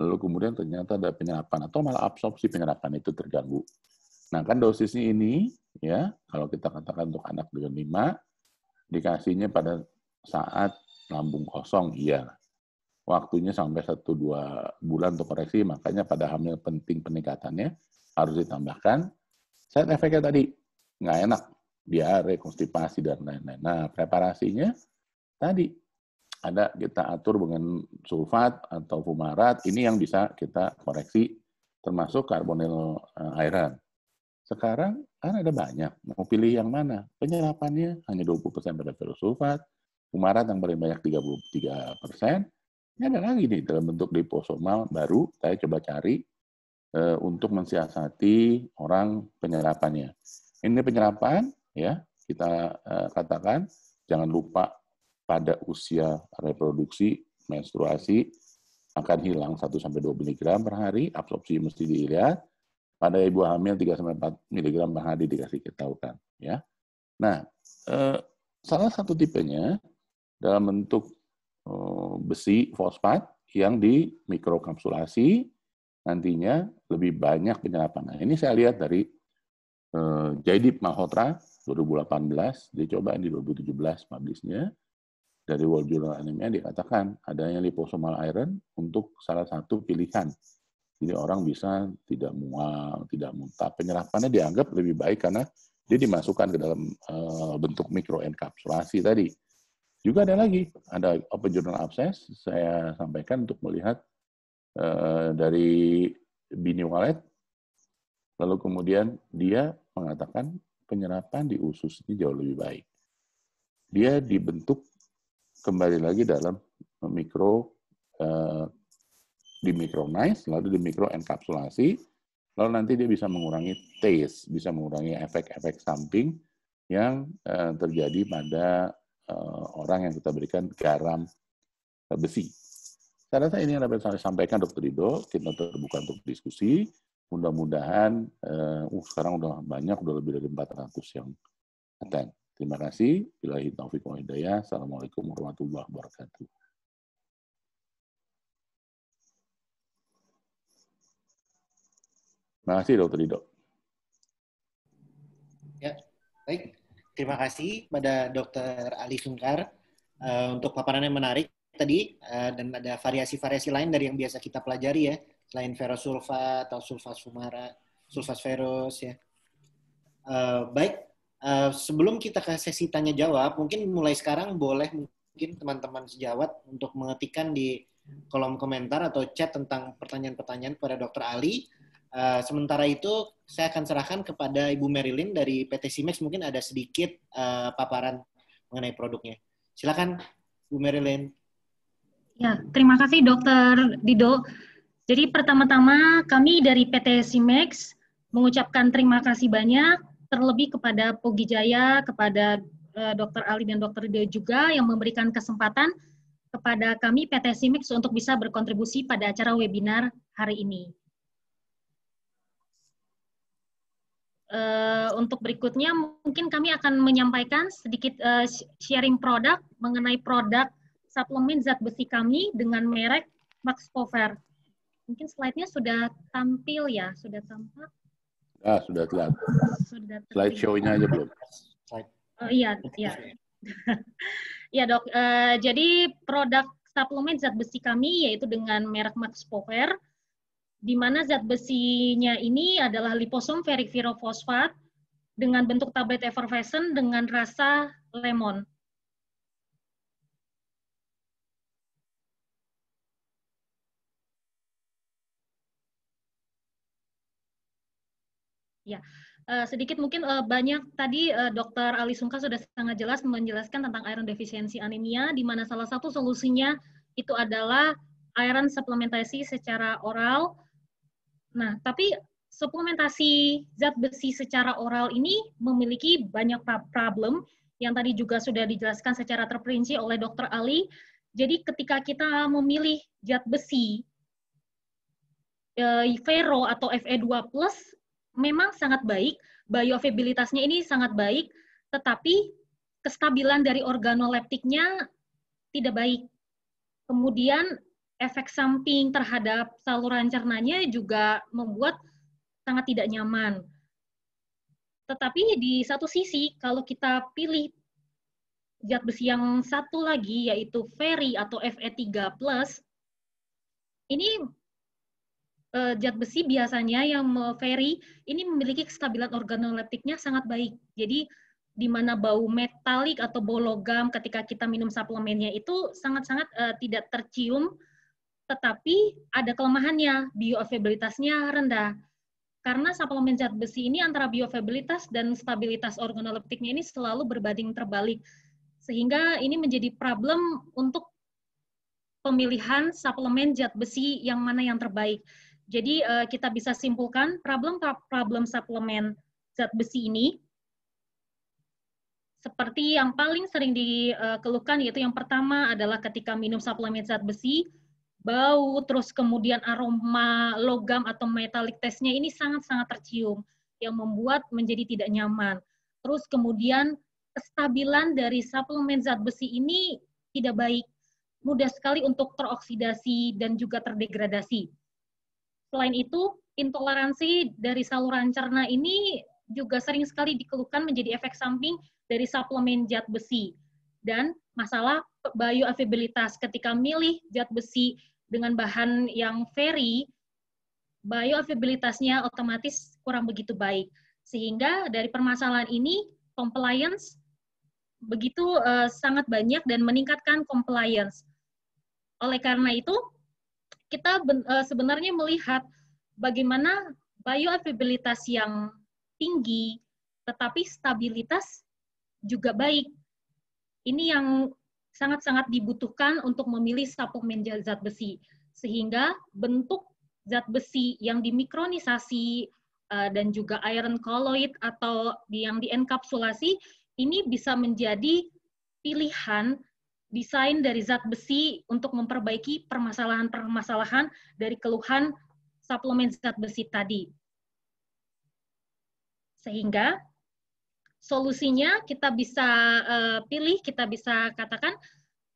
lalu kemudian ternyata ada penyerapan atau malah absorpsi penyerapan itu terganggu. Nah, kan dosisnya ini ya, kalau kita katakan untuk anak dengan lima dikasihnya pada saat lambung kosong, iya. Waktunya sampai satu dua bulan untuk koreksi, makanya pada hamil penting peningkatannya harus ditambahkan. Saya efeknya tadi nggak enak, diare, konstipasi dan lain-lain. Nah, preparasinya tadi ada kita atur dengan sulfat atau fumarat, ini yang bisa kita koreksi termasuk karbonil eh, iron. Sekarang kan ada banyak, mau pilih yang mana? Penyerapannya hanya 20% pada ferrosulfat, fumarat yang paling banyak 33%, ini ada lagi nih dalam bentuk liposomal baru saya coba cari e, untuk mensiasati orang penyerapannya. Ini penyerapan ya kita e, katakan jangan lupa pada usia reproduksi menstruasi akan hilang 1 sampai 2 mg per hari, absorpsi mesti dilihat. Pada ibu hamil 3 sampai 4 mg per hari dikasih ketahukan ya. Nah, eh, salah satu tipenya dalam bentuk eh, besi fosfat yang di mikrokapsulasi nantinya lebih banyak penyerapan. Nah, ini saya lihat dari eh, Jaidip Mahotra 2018, dicoba di 2017 publisnya dari World Journal Anemia dikatakan adanya liposomal iron untuk salah satu pilihan. Jadi orang bisa tidak mual, tidak muntah. Penyerapannya dianggap lebih baik karena dia dimasukkan ke dalam eh, bentuk mikroenkapsulasi tadi. Juga ada lagi, ada open journal abscess, saya sampaikan untuk melihat eh, dari bini wallet, lalu kemudian dia mengatakan penyerapan di usus ini jauh lebih baik. Dia dibentuk kembali lagi dalam mikro eh, di micronize, lalu di mikro enkapsulasi, lalu nanti dia bisa mengurangi taste, bisa mengurangi efek-efek samping yang eh, terjadi pada eh, orang yang kita berikan garam eh, besi. Saya rasa ini yang dapat saya sampaikan, Dokter Rido. Kita terbuka untuk diskusi. Mudah-mudahan, uh, sekarang udah banyak, udah lebih dari 400 yang attend. Terima kasih. Bila taufiq wa hidayah. Assalamualaikum warahmatullahi wabarakatuh. Terima kasih, Dokter Dido.
Ya, baik. Terima kasih pada Dokter Ali Sungkar uh, untuk paparan yang menarik tadi uh, dan ada variasi-variasi lain dari yang biasa kita pelajari ya, selain ferrosulfa atau sulfat sumara, sulfat ferros ya. Uh, baik, Eh, sebelum kita ke sesi tanya jawab, mungkin mulai sekarang boleh mungkin teman-teman sejawat untuk mengetikkan di kolom komentar atau chat tentang pertanyaan-pertanyaan kepada Dr. Ali. Uh, sementara itu, saya akan serahkan kepada Ibu Marilyn dari PT Simex mungkin ada sedikit uh, paparan mengenai produknya. Silakan, Ibu Marilyn.
Ya, terima kasih Dokter Dido. Jadi pertama-tama kami dari PT Simex mengucapkan terima kasih banyak terlebih kepada Pogi Jaya, kepada uh, eh, Dr. Ali dan Dr. Dio juga yang memberikan kesempatan kepada kami PT Simix untuk bisa berkontribusi pada acara webinar hari ini. Eh, untuk berikutnya mungkin kami akan menyampaikan sedikit eh, sharing produk mengenai produk suplemen zat besi kami dengan merek Max Cover. Mungkin slide-nya sudah tampil ya, sudah tampak.
Ah, sudah telat. Sudah terlihat. Slide show-nya aja belum.
Oh iya, iya. ya dok, uh, jadi produk suplemen zat besi kami yaitu dengan merek Max Power, di mana zat besinya ini adalah liposom ferifirofosfat dengan bentuk tablet effervescent dengan rasa lemon. Ya, uh, sedikit mungkin uh, banyak tadi uh, Dokter Ali Sungka sudah sangat jelas menjelaskan tentang iron defisiensi anemia, di mana salah satu solusinya itu adalah iron suplementasi secara oral. Nah, tapi suplementasi zat besi secara oral ini memiliki banyak problem yang tadi juga sudah dijelaskan secara terperinci oleh Dokter Ali. Jadi ketika kita memilih zat besi ferro atau Fe2+, plus memang sangat baik, bioavailabilitasnya ini sangat baik, tetapi kestabilan dari organoleptiknya tidak baik. Kemudian efek samping terhadap saluran cernanya juga membuat sangat tidak nyaman. Tetapi di satu sisi, kalau kita pilih zat besi yang satu lagi, yaitu ferri atau Fe3+, ini Eh, zat besi biasanya yang ferry ini memiliki kestabilan organoleptiknya sangat baik. Jadi di mana bau metalik atau bau logam ketika kita minum suplemennya itu sangat-sangat uh, tidak tercium, tetapi ada kelemahannya, bioavailabilitasnya rendah. Karena suplemen zat besi ini antara bioavailabilitas dan stabilitas organoleptiknya ini selalu berbanding terbalik. Sehingga ini menjadi problem untuk pemilihan suplemen zat besi yang mana yang terbaik. Jadi uh, kita bisa simpulkan problem problem suplemen zat besi ini seperti yang paling sering dikeluhkan yaitu yang pertama adalah ketika minum suplemen zat besi bau terus kemudian aroma logam atau metalik taste-nya ini sangat-sangat tercium yang membuat menjadi tidak nyaman. Terus kemudian kestabilan dari suplemen zat besi ini tidak baik, mudah sekali untuk teroksidasi dan juga terdegradasi. Selain itu, intoleransi dari saluran cerna ini juga sering sekali dikeluhkan menjadi efek samping dari suplemen zat besi dan masalah bioavailabilitas ketika milih zat besi dengan bahan yang very bioavailabilitasnya otomatis kurang begitu baik sehingga dari permasalahan ini compliance begitu uh, sangat banyak dan meningkatkan compliance. Oleh karena itu, kita eh, sebenarnya melihat bagaimana bioavailabilitas yang tinggi tetapi stabilitas juga baik. Ini yang sangat-sangat dibutuhkan untuk memilih suplemen zat besi sehingga bentuk zat besi yang dimikronisasi eh, dan juga iron colloid atau yang dienkapsulasi ini bisa menjadi pilihan desain dari zat besi untuk memperbaiki permasalahan-permasalahan dari keluhan suplemen zat besi tadi. Sehingga solusinya kita bisa uh, pilih, kita bisa katakan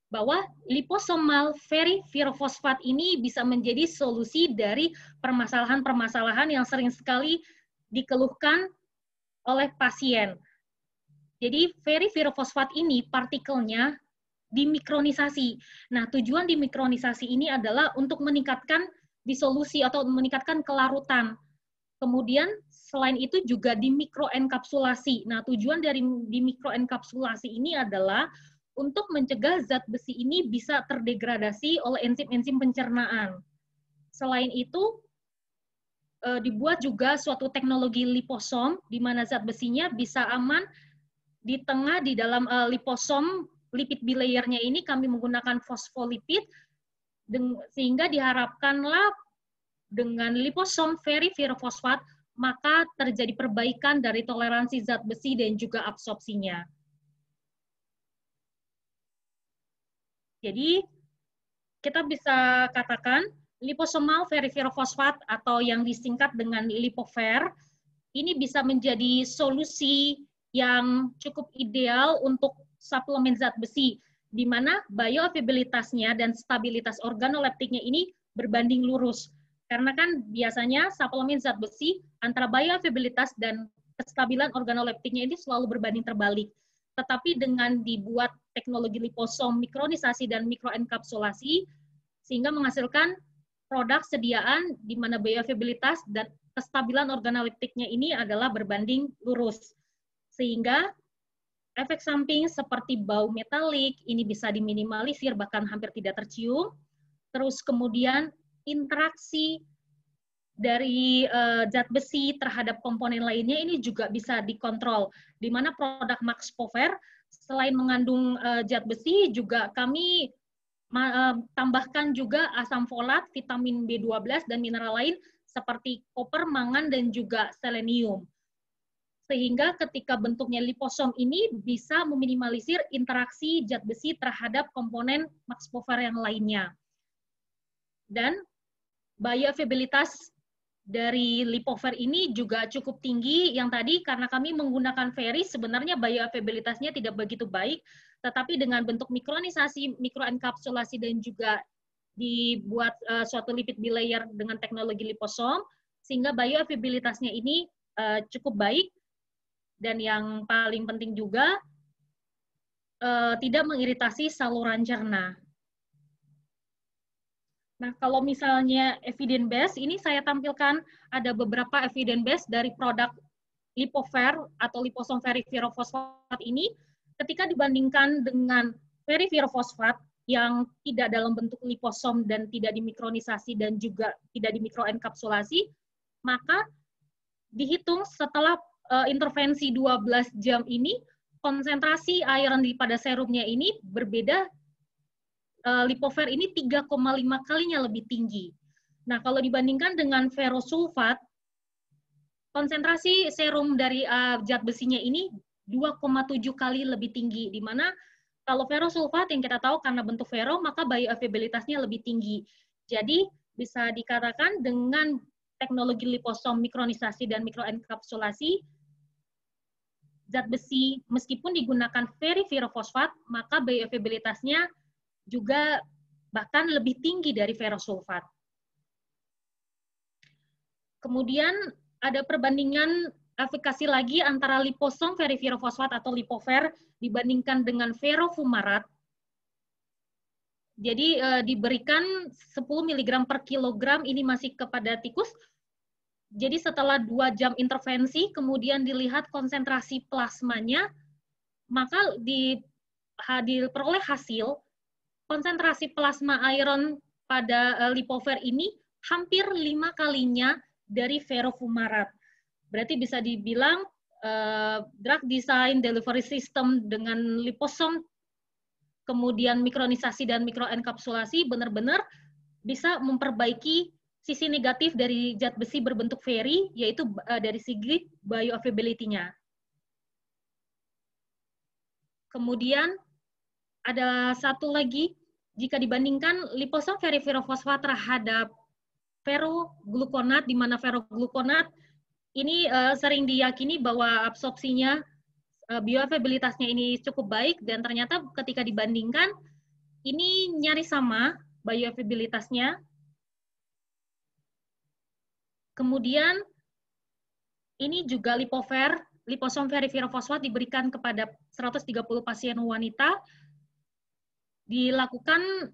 bahwa liposomal ferriferrofosfat ini bisa menjadi solusi dari permasalahan-permasalahan yang sering sekali dikeluhkan oleh pasien. Jadi ferriferrofosfat ini partikelnya dimikronisasi. Nah, tujuan dimikronisasi ini adalah untuk meningkatkan disolusi atau meningkatkan kelarutan. Kemudian selain itu juga dimikroenkapsulasi. Nah, tujuan dari dimikroenkapsulasi ini adalah untuk mencegah zat besi ini bisa terdegradasi oleh enzim-enzim pencernaan. Selain itu, eh, dibuat juga suatu teknologi liposom di mana zat besinya bisa aman di tengah di dalam eh, liposom lipid bilayernya ini kami menggunakan fosfolipid sehingga diharapkanlah dengan liposom ferifirofosfat maka terjadi perbaikan dari toleransi zat besi dan juga absorpsinya. Jadi kita bisa katakan liposomal ferifirofosfat atau yang disingkat dengan lipofer ini bisa menjadi solusi yang cukup ideal untuk suplemen zat besi, di mana bioavailabilitasnya dan stabilitas organoleptiknya ini berbanding lurus. Karena kan biasanya suplemen zat besi antara bioavailabilitas dan kestabilan organoleptiknya ini selalu berbanding terbalik. Tetapi dengan dibuat teknologi liposom, mikronisasi, dan mikroenkapsulasi, sehingga menghasilkan produk sediaan di mana bioavailabilitas dan kestabilan organoleptiknya ini adalah berbanding lurus. Sehingga Efek samping seperti bau metalik ini bisa diminimalisir bahkan hampir tidak tercium. Terus kemudian interaksi dari uh, zat besi terhadap komponen lainnya ini juga bisa dikontrol. Di mana produk Max Power selain mengandung uh, zat besi juga kami uh, tambahkan juga asam folat, vitamin B12 dan mineral lain seperti koper, mangan dan juga selenium sehingga ketika bentuknya liposom ini bisa meminimalisir interaksi zat besi terhadap komponen yang lainnya. Dan bioavailabilitas dari lipover ini juga cukup tinggi yang tadi karena kami menggunakan ferry sebenarnya bioavailabilitasnya tidak begitu baik tetapi dengan bentuk mikronisasi, mikroenkapsulasi dan juga dibuat uh, suatu lipid bilayer dengan teknologi liposom sehingga bioavailabilitasnya ini uh, cukup baik dan yang paling penting juga uh, tidak mengiritasi saluran cerna. Nah, kalau misalnya evidence base ini saya tampilkan ada beberapa evidence base dari produk lipofer atau liposom ferifirofosfat ini ketika dibandingkan dengan ferifirofosfat yang tidak dalam bentuk liposom dan tidak dimikronisasi dan juga tidak dimikroenkapsulasi, maka dihitung setelah uh, intervensi 12 jam ini konsentrasi iron di pada serumnya ini berbeda uh, lipofer ini 3,5 kalinya lebih tinggi. Nah, kalau dibandingkan dengan ferrosulfat konsentrasi serum dari uh, zat besinya ini 2,7 kali lebih tinggi di mana kalau ferrosulfat yang kita tahu karena bentuk ferro maka bioavailabilitasnya lebih tinggi. Jadi bisa dikatakan dengan teknologi liposom mikronisasi dan mikroenkapsulasi zat besi meskipun digunakan ferifirofosfat maka bioavailabilitasnya juga bahkan lebih tinggi dari ferrosulfat. Kemudian ada perbandingan efikasi lagi antara liposom ferifirofosfat atau lipofer dibandingkan dengan ferofumarat. Jadi eh, diberikan 10 mg per kilogram ini masih kepada tikus, jadi setelah dua jam intervensi, kemudian dilihat konsentrasi plasmanya, maka di, peroleh hasil konsentrasi plasma iron pada eh, lipover ini hampir lima kalinya dari ferrofumarat. Berarti bisa dibilang uh, drug design delivery system dengan liposom kemudian mikronisasi dan mikroenkapsulasi benar-benar bisa memperbaiki sisi negatif dari zat besi berbentuk ferry, yaitu eh, dari segi bioavailability-nya. Kemudian ada satu lagi, jika dibandingkan liposom ferroferrofosfat terhadap ferroglukonat, di mana ferroglukonat ini uh, sering diyakini bahwa absorpsinya, uh, eh, bioavailability-nya ini cukup baik, dan ternyata ketika dibandingkan, ini nyaris sama bioavailability-nya, Kemudian ini juga lipofer, liposom ferriferofosfat diberikan kepada 130 pasien wanita. Dilakukan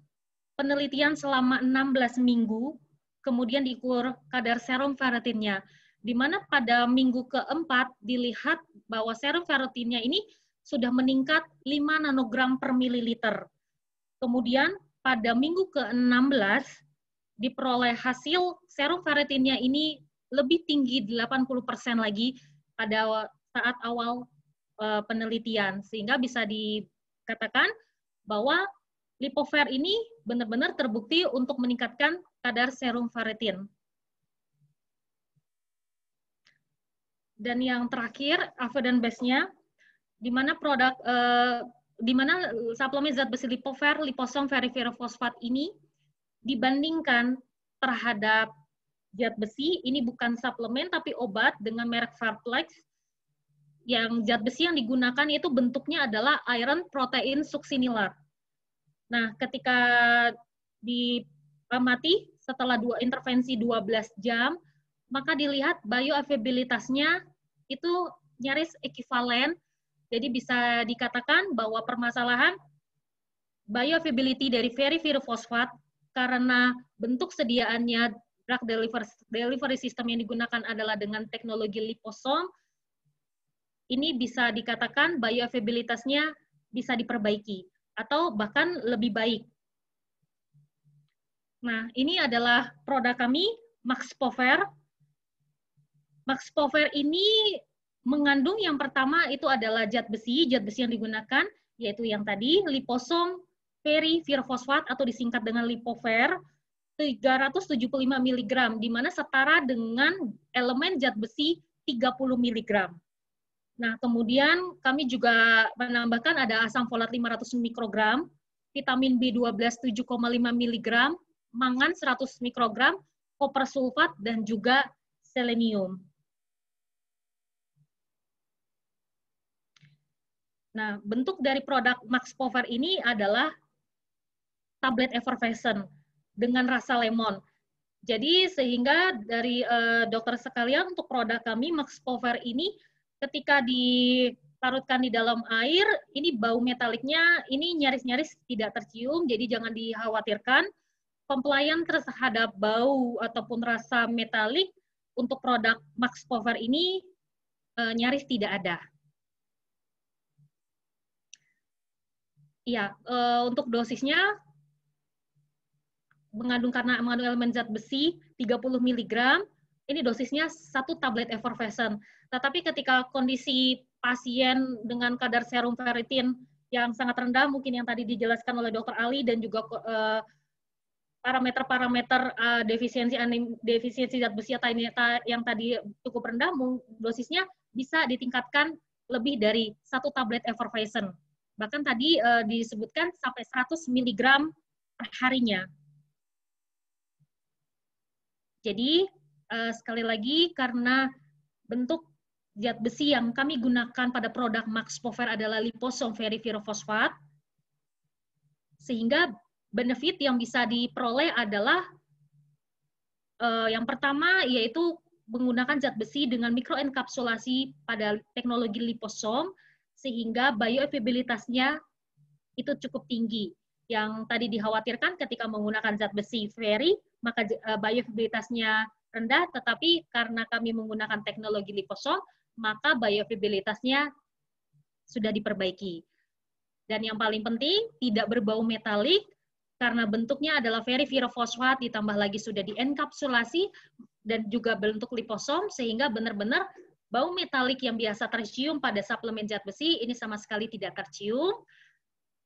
penelitian selama 16 minggu, kemudian diukur kadar serum ferritinnya. Di mana pada minggu keempat dilihat bahwa serum ferritinnya ini sudah meningkat 5 nanogram per mililiter. Kemudian pada minggu ke-16 diperoleh hasil serum ferritinnya ini lebih tinggi 80% lagi pada saat awal eh, penelitian sehingga bisa dikatakan bahwa lipofer ini benar-benar terbukti untuk meningkatkan kadar serum ferritin. Dan yang terakhir, avodan base-nya, di mana produk, eh, di mana eh, suplemen zat besi lipofer, liposom ferriferofosfat ini dibandingkan terhadap zat besi, ini bukan suplemen tapi obat dengan merek Farflex, yang zat besi yang digunakan itu bentuknya adalah iron protein suksinilar. Nah, ketika diamati setelah dua intervensi 12 jam, maka dilihat bioavailabilitasnya itu nyaris ekivalen. Jadi bisa dikatakan bahwa permasalahan bioavailability dari fosfat karena bentuk sediaannya drug delivery, system yang digunakan adalah dengan teknologi liposom, ini bisa dikatakan bioavailabilitasnya bisa diperbaiki atau bahkan lebih baik. Nah, ini adalah produk kami, Max Pover. Max Pover ini mengandung yang pertama itu adalah zat besi, zat besi yang digunakan yaitu yang tadi liposom Fosfat atau disingkat dengan lipofer 375 mg, di mana setara dengan elemen zat besi 30 mg. Nah, kemudian kami juga menambahkan ada asam folat 500 mikrogram, vitamin B12 7,5 mg, mangan 100 mikrogram, koper sulfat, dan juga selenium. Nah, bentuk dari produk Max Power ini adalah tablet effervescent dengan rasa lemon. Jadi sehingga dari uh, dokter sekalian untuk produk kami Max Maxpover ini ketika dilarutkan di dalam air, ini bau metaliknya ini nyaris-nyaris tidak tercium, jadi jangan dikhawatirkan. Compliant terhadap bau ataupun rasa metalik untuk produk Max Maxpover ini uh, nyaris tidak ada. Ya, uh, untuk dosisnya mengandung karena mengandung elemen zat besi 30 mg, ini dosisnya satu tablet effervescent. Tetapi ketika kondisi pasien dengan kadar serum ferritin yang sangat rendah, mungkin yang tadi dijelaskan oleh dokter Ali dan juga eh, parameter-parameter uh, defisiensi anim, defisiensi zat besi atau yang tadi cukup rendah, dosisnya bisa ditingkatkan lebih dari satu tablet effervescent. Bahkan tadi uh, disebutkan sampai 100 mg harinya jadi uh, sekali lagi karena bentuk zat besi yang kami gunakan pada produk Max adalah liposom ferifirofosfat, sehingga benefit yang bisa diperoleh adalah uh, yang pertama yaitu menggunakan zat besi dengan mikroenkapsulasi pada teknologi liposom sehingga bioavailabilitasnya itu cukup tinggi yang tadi dikhawatirkan ketika menggunakan zat besi ferry maka eh, biofibritasnya rendah, tetapi karena kami menggunakan teknologi liposom, maka biofibritasnya sudah diperbaiki. Dan yang paling penting, tidak berbau metalik, karena bentuknya adalah ferrifirofosfat, ditambah lagi sudah dienkapsulasi, dan juga bentuk liposom, sehingga benar-benar bau metalik yang biasa tercium pada suplemen zat besi, ini sama sekali tidak tercium,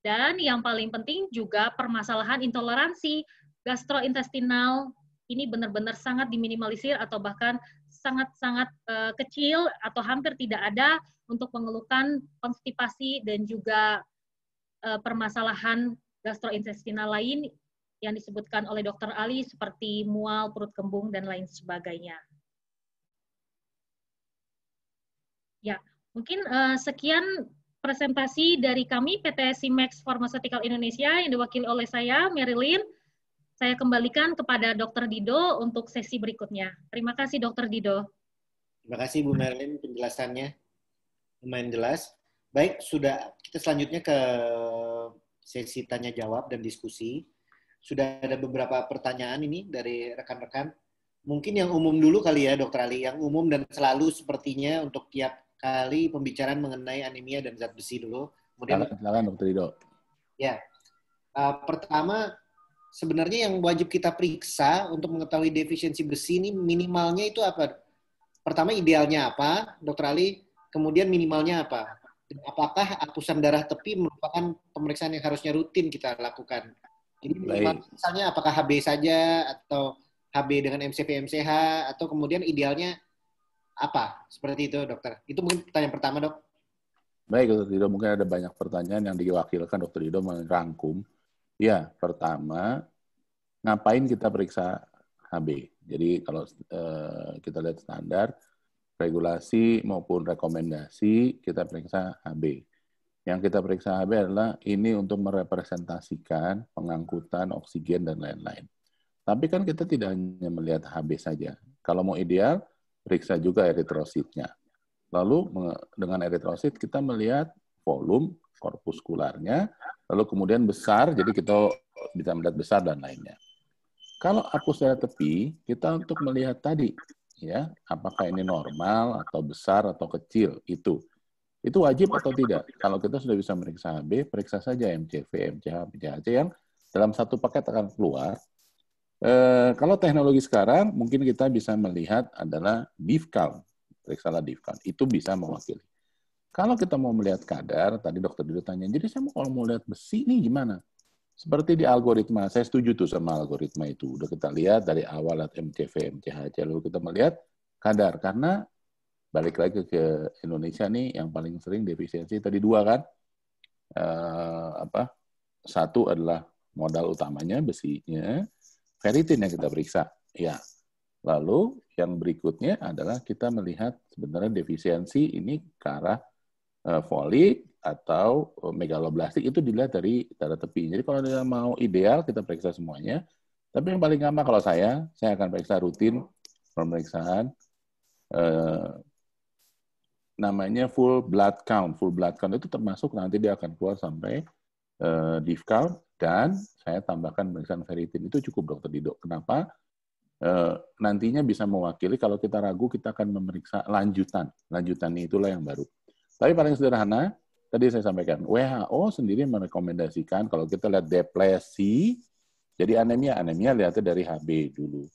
dan yang paling penting juga permasalahan intoleransi gastrointestinal ini benar-benar sangat diminimalisir atau bahkan sangat-sangat eh, kecil atau hampir tidak ada untuk mengeluhkan konstipasi dan juga eh, permasalahan gastrointestinal lain yang disebutkan oleh dokter Ali seperti mual, perut kembung, dan lain sebagainya. Ya, mungkin eh, sekian presentasi dari kami PT Simex Pharmaceutical Indonesia yang diwakili oleh saya, Marilyn. Saya kembalikan kepada Dr. Dido untuk sesi berikutnya. Terima kasih Dr. Dido.
Terima kasih Bu Marilyn penjelasannya lumayan jelas. Baik, sudah kita selanjutnya ke sesi tanya jawab dan diskusi. Sudah ada beberapa pertanyaan ini dari rekan-rekan mungkin yang umum dulu kali ya, Dokter Ali, yang umum dan selalu sepertinya untuk tiap kali pembicaraan mengenai anemia dan zat besi dulu.
Kemudian, silakan, silakan Dokter Ridho.
Ya, uh, pertama sebenarnya yang wajib kita periksa untuk mengetahui defisiensi besi ini minimalnya itu apa? Pertama idealnya apa, Dokter Ali? Kemudian minimalnya apa? apakah apusan darah tepi merupakan pemeriksaan yang harusnya rutin kita lakukan? Jadi misalnya apakah HB saja atau HB dengan MCV MCH atau kemudian idealnya apa? Seperti itu, dokter. Itu mungkin pertanyaan pertama, dok.
Baik, dokter Dido. Mungkin ada banyak pertanyaan yang diwakilkan dokter Dido merangkum. Ya, pertama, ngapain kita periksa HB? Jadi kalau eh, kita lihat standar, regulasi maupun rekomendasi, kita periksa HB. Yang kita periksa HB adalah ini untuk merepresentasikan pengangkutan oksigen dan lain-lain. Tapi kan kita tidak hanya melihat HB saja. Kalau mau ideal, periksa juga eritrositnya. Lalu dengan eritrosit kita melihat volume korpuskularnya, lalu kemudian besar, jadi kita bisa melihat besar dan lainnya. Kalau aku darah tepi, kita untuk melihat tadi, ya apakah ini normal atau besar atau kecil itu. Itu wajib atau tidak? Kalau kita sudah bisa meriksa HB, periksa saja MCV, MCH, MCHC yang dalam satu paket akan keluar Eh, kalau teknologi sekarang, mungkin kita bisa melihat adalah beef count, periksalah beef count. Itu bisa mewakili. Kalau kita mau melihat kadar, tadi dokter juga tanya, jadi saya mau kalau mau lihat besi ini gimana? Seperti di algoritma, saya setuju tuh sama algoritma itu. Udah kita lihat dari awal lihat MCV, MCHC, lalu kita melihat kadar. Karena balik lagi ke Indonesia nih, yang paling sering defisiensi tadi dua kan? Eh, apa? Satu adalah modal utamanya, besinya ferritin yang kita periksa. Ya. Lalu yang berikutnya adalah kita melihat sebenarnya defisiensi ini ke arah folik eh, atau eh, megaloblastik itu dilihat dari darah tepi. Jadi kalau dia mau ideal kita periksa semuanya. Tapi yang paling gampang kalau saya, saya akan periksa rutin pemeriksaan eh, namanya full blood count. Full blood count itu termasuk nanti dia akan keluar sampai eh, div count dan saya tambahkan pemeriksaan ferritin itu cukup dokter Dido. Kenapa? E, nantinya bisa mewakili kalau kita ragu kita akan memeriksa lanjutan. Lanjutan itulah yang baru. Tapi paling sederhana, tadi saya sampaikan, WHO sendiri merekomendasikan kalau kita lihat depresi, jadi anemia, anemia lihatnya dari HB dulu.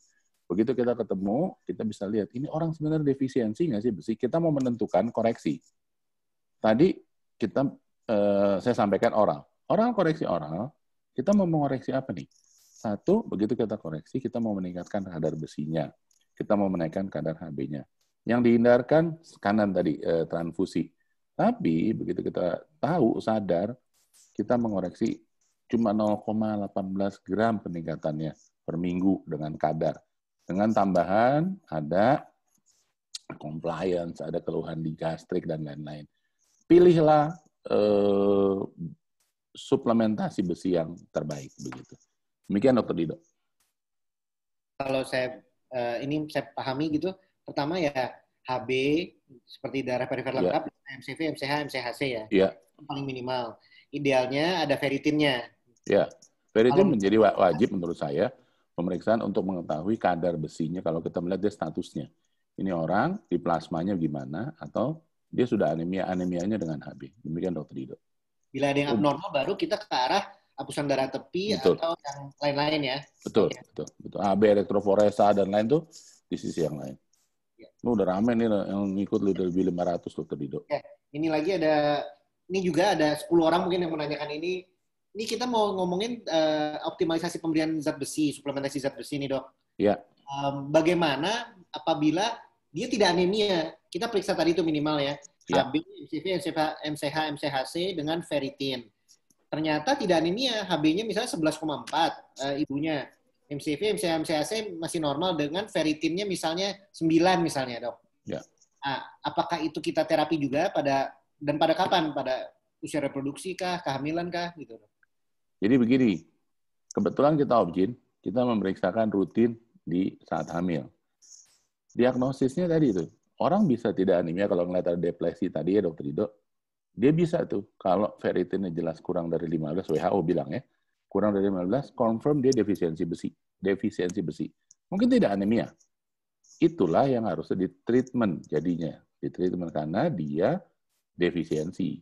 Begitu kita ketemu, kita bisa lihat, ini orang sebenarnya defisiensi nggak sih besi? Kita mau menentukan koreksi. Tadi kita eh, saya sampaikan oral. Oral koreksi oral, kita mau mengoreksi apa nih? Satu, begitu kita koreksi, kita mau meningkatkan kadar besinya. Kita mau menaikkan kadar HB-nya. Yang dihindarkan kanan tadi, eh, transfusi. Tapi begitu kita tahu, sadar, kita mengoreksi cuma 0,18 gram peningkatannya per minggu dengan kadar. Dengan tambahan ada compliance, ada keluhan di gastrik dan lain-lain. Pilihlah eh, suplementasi besi yang terbaik begitu. Demikian dokter Dido.
Kalau saya eh, ini saya pahami gitu, pertama ya HB seperti darah perifer ya. lengkap, yeah. MCV, MCH, MCHC ya. Iya. Yeah. Paling minimal. Idealnya ada ferritinnya.
Ya, yeah. Ferritin kalau, menjadi wajib menurut saya pemeriksaan untuk mengetahui kadar besinya kalau kita melihat dia statusnya. Ini orang di plasmanya gimana atau dia sudah anemia anemianya dengan HB. Demikian dokter Dido. Bila ada yang abnormal
baru kita ke arah hapusan darah tepi betul. atau yang lain-lain ya.
Betul, ya. betul, betul. AB elektroforesa dan lain tuh di sisi yang lain. Ya. Lu udah rame nih yang ngikut lu lebih 500 tadi, tuh Ya.
Ini lagi ada ini juga ada 10 orang mungkin yang menanyakan ini. Ini kita mau ngomongin uh, optimalisasi pemberian zat besi, suplementasi zat besi nih, Dok. Iya. Um, bagaimana apabila dia tidak anemia? Kita periksa tadi itu minimal ya Ya. HB, MCV, MCH, MCH, MCHC dengan ferritin. Ternyata tidak anemia, HB-nya misalnya 11,4 uh, eh, ibunya. MCV, MCH, MCHC masih normal dengan ferritinnya misalnya 9 misalnya, Dok. Ya. Nah, apakah itu kita terapi juga pada dan pada kapan? Pada usia reproduksi kah, kehamilan kah gitu, Dok?
Jadi begini, kebetulan kita objin, kita memeriksakan rutin di saat hamil. Diagnosisnya tadi itu, orang bisa tidak anemia kalau ngeliat ada depresi tadi ya dokter Ido. Dia bisa tuh kalau ferritinnya jelas kurang dari 15 WHO bilang ya. Kurang dari 15 confirm dia defisiensi besi, defisiensi besi. Mungkin tidak anemia. Itulah yang harusnya di treatment jadinya. Di treatment karena dia defisiensi.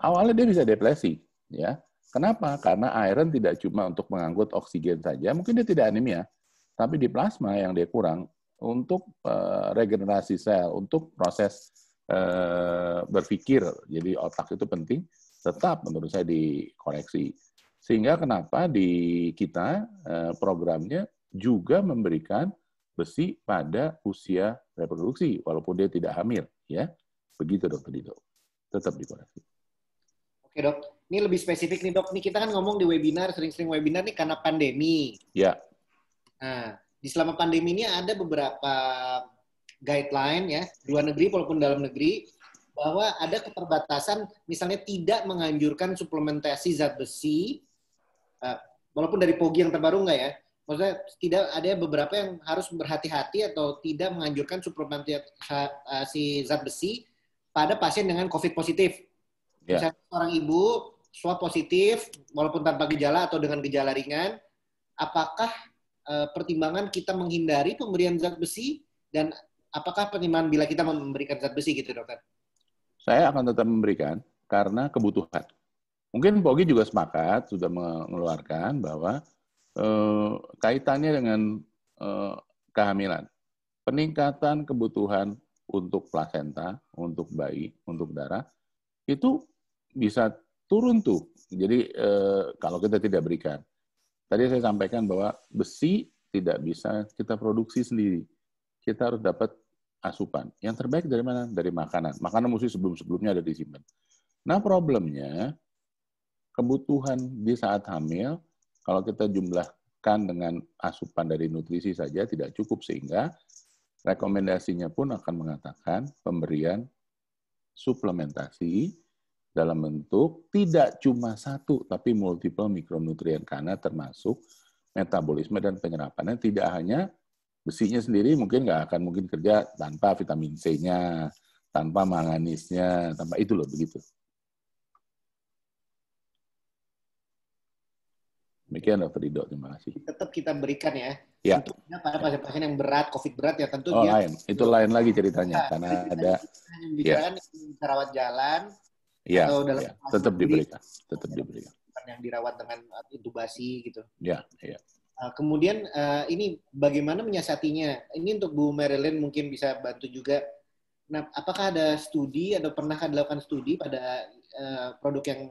Awalnya dia bisa depresi, ya. Kenapa? Karena iron tidak cuma untuk mengangkut oksigen saja, mungkin dia tidak anemia, tapi di plasma yang dia kurang untuk eh, regenerasi sel, untuk proses uh, berpikir. Jadi otak itu penting, tetap menurut saya dikoreksi. Sehingga kenapa di kita eh, programnya juga memberikan besi pada usia reproduksi, walaupun dia tidak hamil. ya Begitu dokter Dito. Tetap dikoreksi.
Oke dok, ini lebih spesifik nih dok. ini kita kan ngomong di webinar, sering-sering webinar nih karena pandemi. Ya. Nah, di selama pandemi ini ada beberapa guideline ya, luar negeri walaupun dalam negeri bahwa ada keterbatasan misalnya tidak menganjurkan suplementasi zat besi eh, walaupun dari POGI yang terbaru enggak ya maksudnya tidak ada beberapa yang harus berhati-hati atau tidak menganjurkan suplementasi zat besi pada pasien dengan COVID positif yeah. misalnya orang ibu swab positif walaupun tanpa gejala atau dengan gejala ringan apakah uh, pertimbangan kita menghindari pemberian zat besi dan apakah pertimbangan bila kita memberikan zat besi gitu dokter?
Saya akan tetap memberikan karena kebutuhan. Mungkin Pogi juga sepakat sudah mengeluarkan bahwa eh, kaitannya dengan eh, kehamilan, peningkatan kebutuhan untuk plasenta, untuk bayi, untuk darah itu bisa turun tuh. Jadi eh, kalau kita tidak berikan Tadi saya sampaikan bahwa besi tidak bisa kita produksi sendiri. Kita harus dapat asupan. Yang terbaik dari mana? Dari makanan. Makanan mesti sebelum-sebelumnya ada disimpan. Nah, problemnya kebutuhan di saat hamil kalau kita jumlahkan dengan asupan dari nutrisi saja tidak cukup sehingga rekomendasinya pun akan mengatakan pemberian suplementasi dalam bentuk tidak cuma satu, tapi multiple mikronutrien karena termasuk metabolisme dan penyerapannya tidak hanya besinya sendiri mungkin nggak akan mungkin kerja tanpa vitamin C-nya, tanpa manganisnya, tanpa itu loh begitu. Demikian Dr. Ridho, terima kasih.
Tetap kita berikan ya. Ya. Tentunya pada pasien-pasien yang berat, COVID berat ya tentu oh, dia. lain.
Itu lain lagi ceritanya. Nah, karena ada. Yang ya.
yang jalan, Iya. ya, tetap
diberikan, tetap diberikan.
Yang dirawat dengan eh, intubasi gitu. Ya, iya. iya. Eh, kemudian eh, ini bagaimana menyiasatinya? Ini untuk Bu Marilyn mungkin bisa bantu juga. Nah, apakah ada studi atau pernahkah dilakukan studi pada produk yang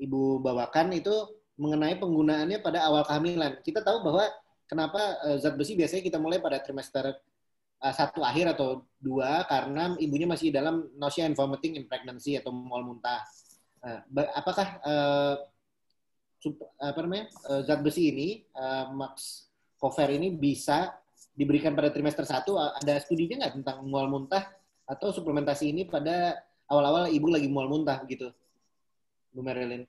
Ibu bawakan itu mengenai penggunaannya pada awal kehamilan? Kita tahu bahwa kenapa zat besi biasanya kita mulai pada trimester Eh, satu akhir atau dua karena ibunya masih dalam nausea and vomiting in pregnancy atau mual muntah. Uh, apakah uh, sup, apa namanya uh, zat besi ini uh, Max Cover ini bisa diberikan pada trimester satu? Ada studinya nggak tentang mual muntah atau suplementasi ini pada awal-awal ibu lagi mual muntah gitu, Bu Marilyn?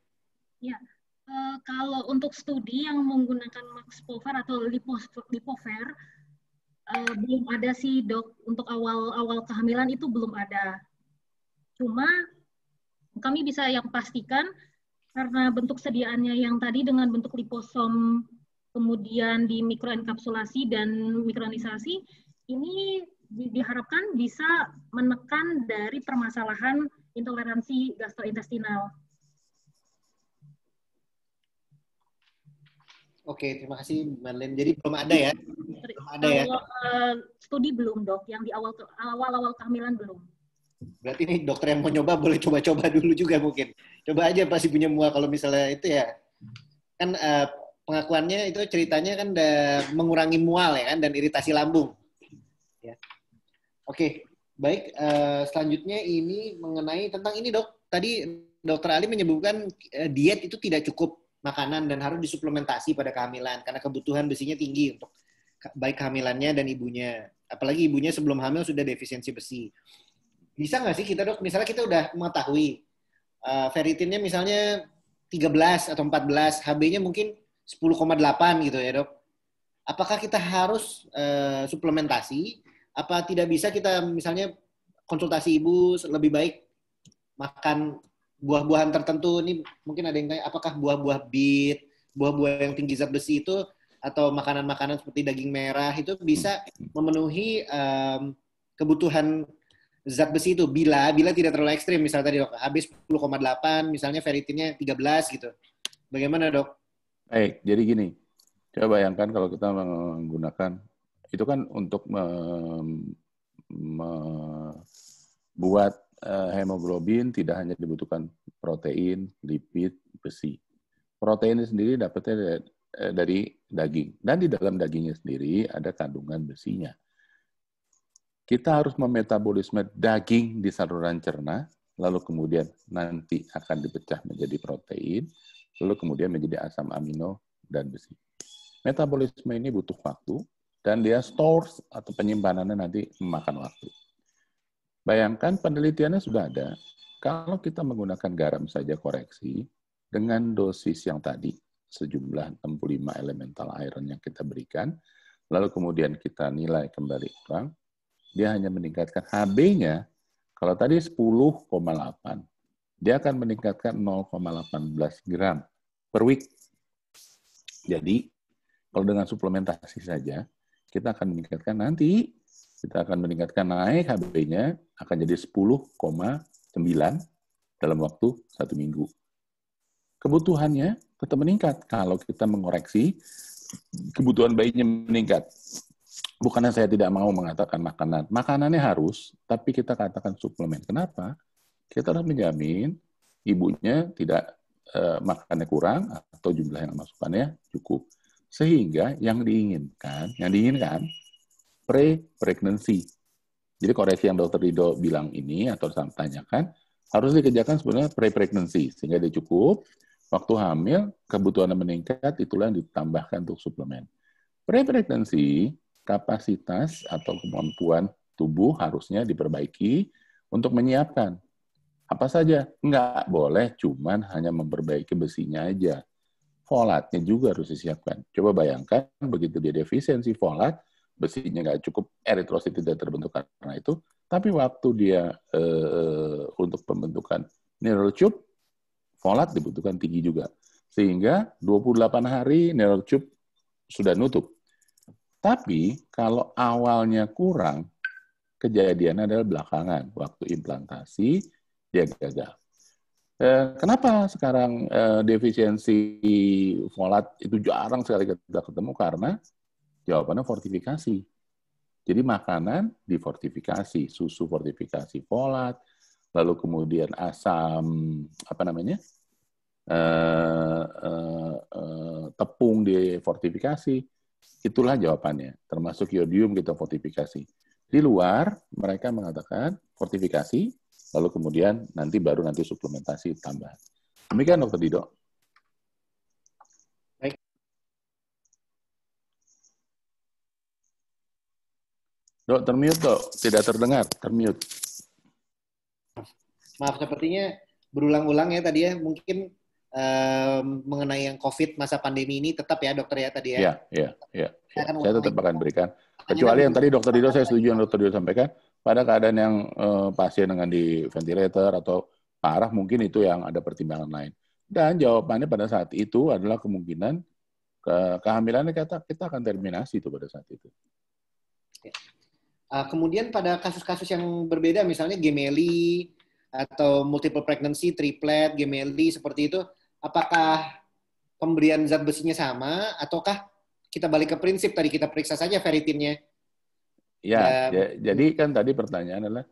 Ya, uh, kalau untuk studi yang menggunakan Max Cover atau Lipover, uh, belum ada sih dok untuk awal-awal kehamilan itu belum ada. Cuma kami bisa yang pastikan karena bentuk sediaannya yang tadi dengan bentuk liposom kemudian di mikroenkapsulasi dan mikronisasi ini diharapkan bisa menekan dari permasalahan intoleransi gastrointestinal.
Oke, terima kasih Marlene. Jadi belum ada ya? Belum
ada ya? Kalau, uh, studi belum dok, yang di awal awal awal kehamilan belum.
Berarti nih dokter yang mau nyoba boleh coba-coba dulu juga mungkin. Coba aja pasti punya mual kalau misalnya itu ya. Kan uh, pengakuannya itu ceritanya kan da, mengurangi mual ya kan dan iritasi lambung. Ya. Oke, baik. Uh, selanjutnya ini mengenai tentang ini dok. Tadi dokter Ali menyebutkan uh, diet itu tidak cukup makanan dan harus disuplementasi pada kehamilan karena kebutuhan besinya tinggi untuk baik kehamilannya dan ibunya. Apalagi ibunya sebelum hamil sudah defisiensi besi. Bisa nggak sih kita dok, misalnya kita udah mengetahui uh, ferritinnya misalnya 13 atau 14, HB-nya mungkin 10,8 gitu ya dok. Apakah kita harus uh, suplementasi? Apa tidak bisa kita misalnya konsultasi ibu lebih baik makan buah-buahan tertentu ini mungkin ada yang tanya apakah buah-buah bit, buah-buah yang tinggi zat besi itu atau makanan-makanan seperti daging merah itu bisa memenuhi um, kebutuhan zat besi itu bila bila tidak terlalu ekstrim misalnya tadi dok habis 10,8 misalnya ferritinnya 13 gitu bagaimana dok
baik jadi gini coba bayangkan kalau kita menggunakan itu kan untuk membuat Eh, hemoglobin tidak hanya dibutuhkan protein, lipid, besi. Protein sendiri dapatnya eh, dari daging. Dan di dalam dagingnya sendiri ada kandungan besinya. Kita harus memetabolisme daging di saluran cerna, lalu kemudian nanti akan dipecah menjadi protein, lalu kemudian menjadi asam amino dan besi. Metabolisme ini butuh waktu, dan dia stores atau penyimpanannya nanti memakan waktu. Bayangkan penelitiannya sudah ada. Kalau kita menggunakan garam saja koreksi dengan dosis yang tadi sejumlah 65 elemental iron yang kita berikan, lalu kemudian kita nilai kembali orang, dia hanya meningkatkan HB-nya, kalau tadi 10,8, dia akan meningkatkan 0,18 gram per week. Jadi, kalau dengan suplementasi saja, kita akan meningkatkan nanti kita akan meningkatkan naik HB-nya akan jadi 10,9 dalam waktu satu minggu. Kebutuhannya tetap meningkat kalau kita mengoreksi kebutuhan bayinya meningkat. Bukannya saya tidak mau mengatakan makanan. Makanannya harus, tapi kita katakan suplemen. Kenapa? Kita harus menjamin ibunya tidak eh, makannya kurang atau jumlah yang masukannya cukup. Sehingga yang diinginkan, yang diinginkan pre-pregnancy. Jadi koreksi yang dokter Rido bilang ini atau tanyakan harus dikerjakan sebenarnya pre-pregnancy sehingga dia cukup waktu hamil kebutuhan meningkat itulah yang ditambahkan untuk suplemen. Pre-pregnancy kapasitas atau kemampuan tubuh harusnya diperbaiki untuk menyiapkan apa saja. Nggak boleh cuman hanya memperbaiki besinya aja. Folatnya juga harus disiapkan. Coba bayangkan begitu dia defisiensi folat, besinya nggak cukup, eritrosit tidak terbentuk karena itu. Tapi waktu dia e, untuk pembentukan neural tube, folat dibutuhkan tinggi juga. Sehingga 28 hari neural tube sudah nutup. Tapi kalau awalnya kurang, kejadiannya adalah belakangan. Waktu implantasi, dia gagal. E, kenapa sekarang e, defisiensi folat itu jarang sekali kita ketemu? Karena Jawabannya fortifikasi. Jadi makanan difortifikasi, susu fortifikasi folat, lalu kemudian asam apa namanya e, e, e, tepung difortifikasi, itulah jawabannya. Termasuk yodium kita fortifikasi. Di luar mereka mengatakan fortifikasi, lalu kemudian nanti baru nanti suplementasi tambahan. Demikian dokter Dido. Dok, termute, dok. Tidak terdengar, termute.
Maaf, sepertinya berulang-ulang ya tadi ya. Mungkin um, mengenai yang COVID masa pandemi ini tetap ya dokter ya tadi ya. Iya,
iya, iya. Ya. Saya tetap akan berikan. Kecuali yang tadi dokter Dido, saya setuju yang dokter Dido sampaikan, pada keadaan yang uh, pasien dengan di ventilator atau parah mungkin itu yang ada pertimbangan lain. Dan jawabannya pada saat itu adalah kemungkinan ke, kehamilannya kata kita akan terminasi itu pada saat itu.
Eh, kemudian pada kasus-kasus yang berbeda, misalnya gemeli atau multiple pregnancy, triplet, gemeli seperti itu, apakah pemberian zat besinya sama ataukah kita balik ke prinsip tadi kita periksa saja feritinnya?
Ya, um, ya jadi kan tadi pertanyaan adalah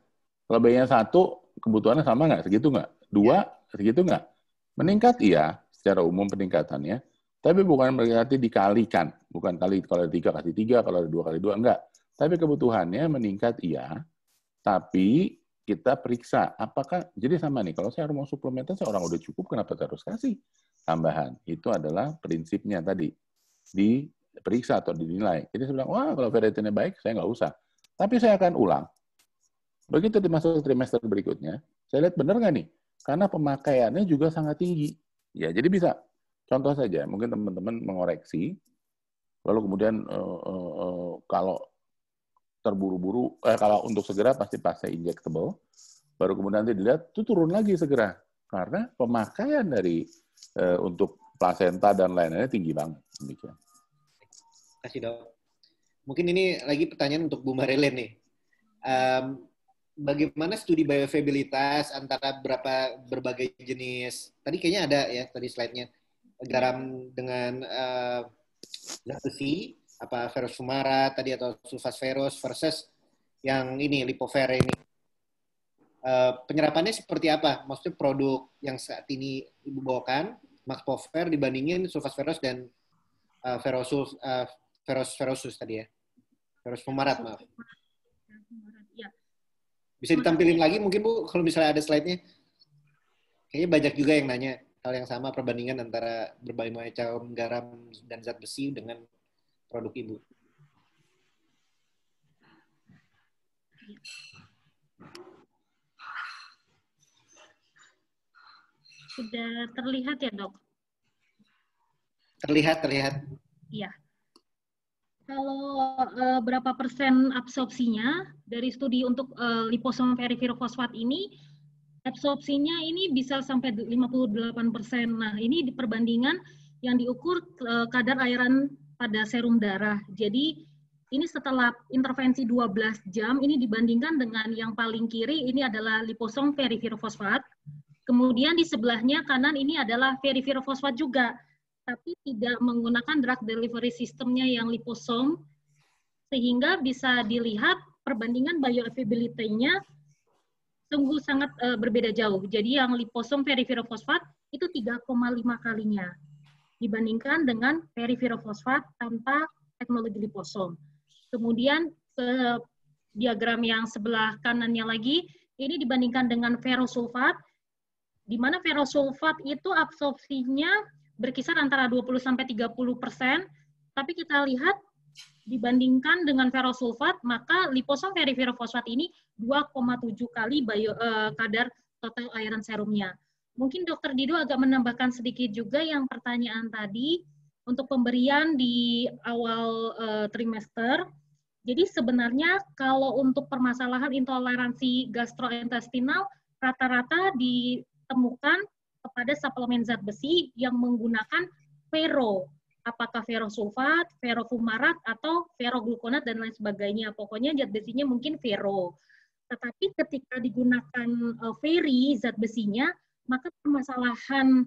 kalau bayinya satu kebutuhannya sama nggak segitu nggak? Dua ya. segitu nggak? Meningkat iya secara umum peningkatannya, tapi bukan berarti dikalikan, bukan kali kalau ada tiga kasih tiga, kalau ada dua kali dua enggak tapi kebutuhannya meningkat iya, tapi kita periksa apakah jadi sama nih kalau saya mau suplementasi saya orang udah cukup kenapa terus kasih tambahan itu adalah prinsipnya tadi diperiksa atau dinilai jadi saya bilang wah kalau ferritinnya baik saya nggak usah tapi saya akan ulang begitu di masa trimester berikutnya saya lihat benar nggak nih karena pemakaiannya juga sangat tinggi ya jadi bisa contoh saja mungkin teman-teman mengoreksi lalu kemudian uh, uh, uh, kalau terburu-buru, eh, kalau untuk segera pasti pasca injectable, baru kemudian nanti dilihat itu turun lagi segera karena pemakaian dari eh, untuk plasenta dan lain-lainnya tinggi banget demikian.
Kasih dok. Mungkin ini lagi pertanyaan untuk Bu Marilyn nih. Um, bagaimana studi bioavailabilitas antara berapa berbagai jenis? Tadi kayaknya ada ya tadi slide-nya garam dengan uh, zat besi apa Ferus Sumara tadi atau Sulfas Ferus versus yang ini lipofer ini. Uh, penyerapannya seperti apa? Maksudnya produk yang saat ini ibu bawakan Max Pover dibandingin Sulfas Ferus dan uh, ferus uh, ferus ferusus tadi ya. ferus Fumarat maaf. Iya. Bisa ditampilin lagi mungkin Bu kalau misalnya ada slide-nya. Kayaknya banyak juga yang nanya hal yang sama perbandingan antara berbagai macam garam dan zat besi dengan produk ibu.
Sudah terlihat ya dok? Terlihat, terlihat. Iya. Kalau e, berapa persen absorpsinya dari studi untuk e, liposom ferriferofosfat ini, absorpsinya ini bisa sampai 58 persen. Nah, ini di perbandingan yang diukur e, kadar airan pada serum darah. Jadi ini setelah intervensi 12 jam, ini dibandingkan dengan yang paling kiri, ini adalah liposom ferrivirfosfat. Kemudian di sebelahnya kanan ini adalah ferrivirfosfat juga, tapi tidak menggunakan drug delivery sistemnya yang liposom, sehingga bisa dilihat perbandingan bioavailability-nya sungguh sangat eh, berbeda jauh. Jadi yang liposom ferrivirfosfat itu 3,5 kalinya dibandingkan dengan perivirofosfat tanpa teknologi liposom. Kemudian ke eh, diagram yang sebelah kanannya lagi, ini dibandingkan dengan ferrosulfat, di mana ferrosulfat itu absorpsinya berkisar antara 20-30 persen, tapi kita lihat dibandingkan dengan ferrosulfat, maka liposom ferriferofosfat ini 2,7 kali bio, eh, kadar total airan serumnya. Mungkin Dokter Dido agak menambahkan sedikit juga yang pertanyaan tadi untuk pemberian di awal e, trimester. Jadi sebenarnya kalau untuk permasalahan intoleransi gastrointestinal rata-rata ditemukan kepada suplemen zat besi yang menggunakan ferro apakah ferrosulfat, ferrofumarat, atau ferroglukonat, dan lain sebagainya. Pokoknya zat besinya mungkin ferro. Tetapi ketika digunakan ferri, eh, zat besinya, maka permasalahan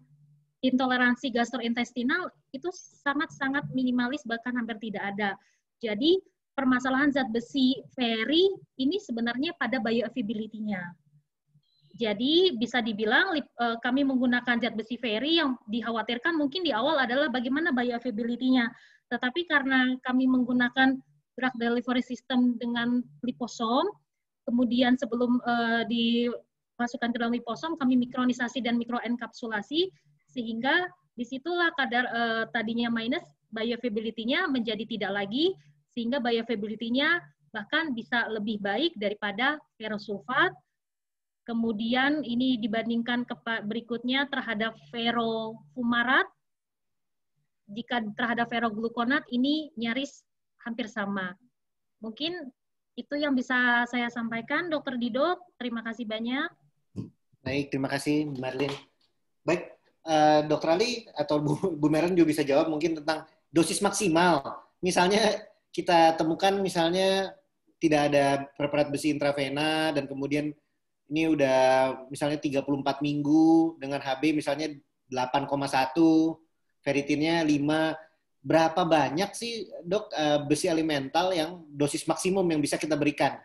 intoleransi gastrointestinal itu sangat-sangat minimalis bahkan hampir tidak ada. Jadi permasalahan zat besi ferry ini sebenarnya pada bioavailability-nya. Jadi bisa dibilang e, kami menggunakan zat besi ferry yang dikhawatirkan mungkin di awal adalah bagaimana bioavailability-nya. Tetapi karena kami menggunakan drug delivery system dengan liposom, kemudian sebelum uh, di masukkan ke dalam liposom, kami mikronisasi dan mikroenkapsulasi, sehingga disitulah kadar eh, tadinya minus, bioavailability-nya menjadi tidak lagi, sehingga bioavailability-nya bahkan bisa lebih baik daripada ferrosulfat. Kemudian ini dibandingkan ke berikutnya terhadap ferrofumarat. Jika terhadap ferroglukonat ini nyaris hampir sama. Mungkin itu yang bisa saya sampaikan, Dokter Dido. Terima kasih banyak.
Baik, terima kasih Marlin. Baik, uh, Dokter Ali atau Bu, Bu Meren juga bisa jawab mungkin tentang dosis maksimal. Misalnya kita temukan misalnya tidak ada preparat besi intravena dan kemudian ini udah misalnya 34 minggu dengan HB misalnya 8,1, ferritinnya 5. Berapa banyak sih dok eh, besi alimental yang dosis maksimum yang bisa kita berikan?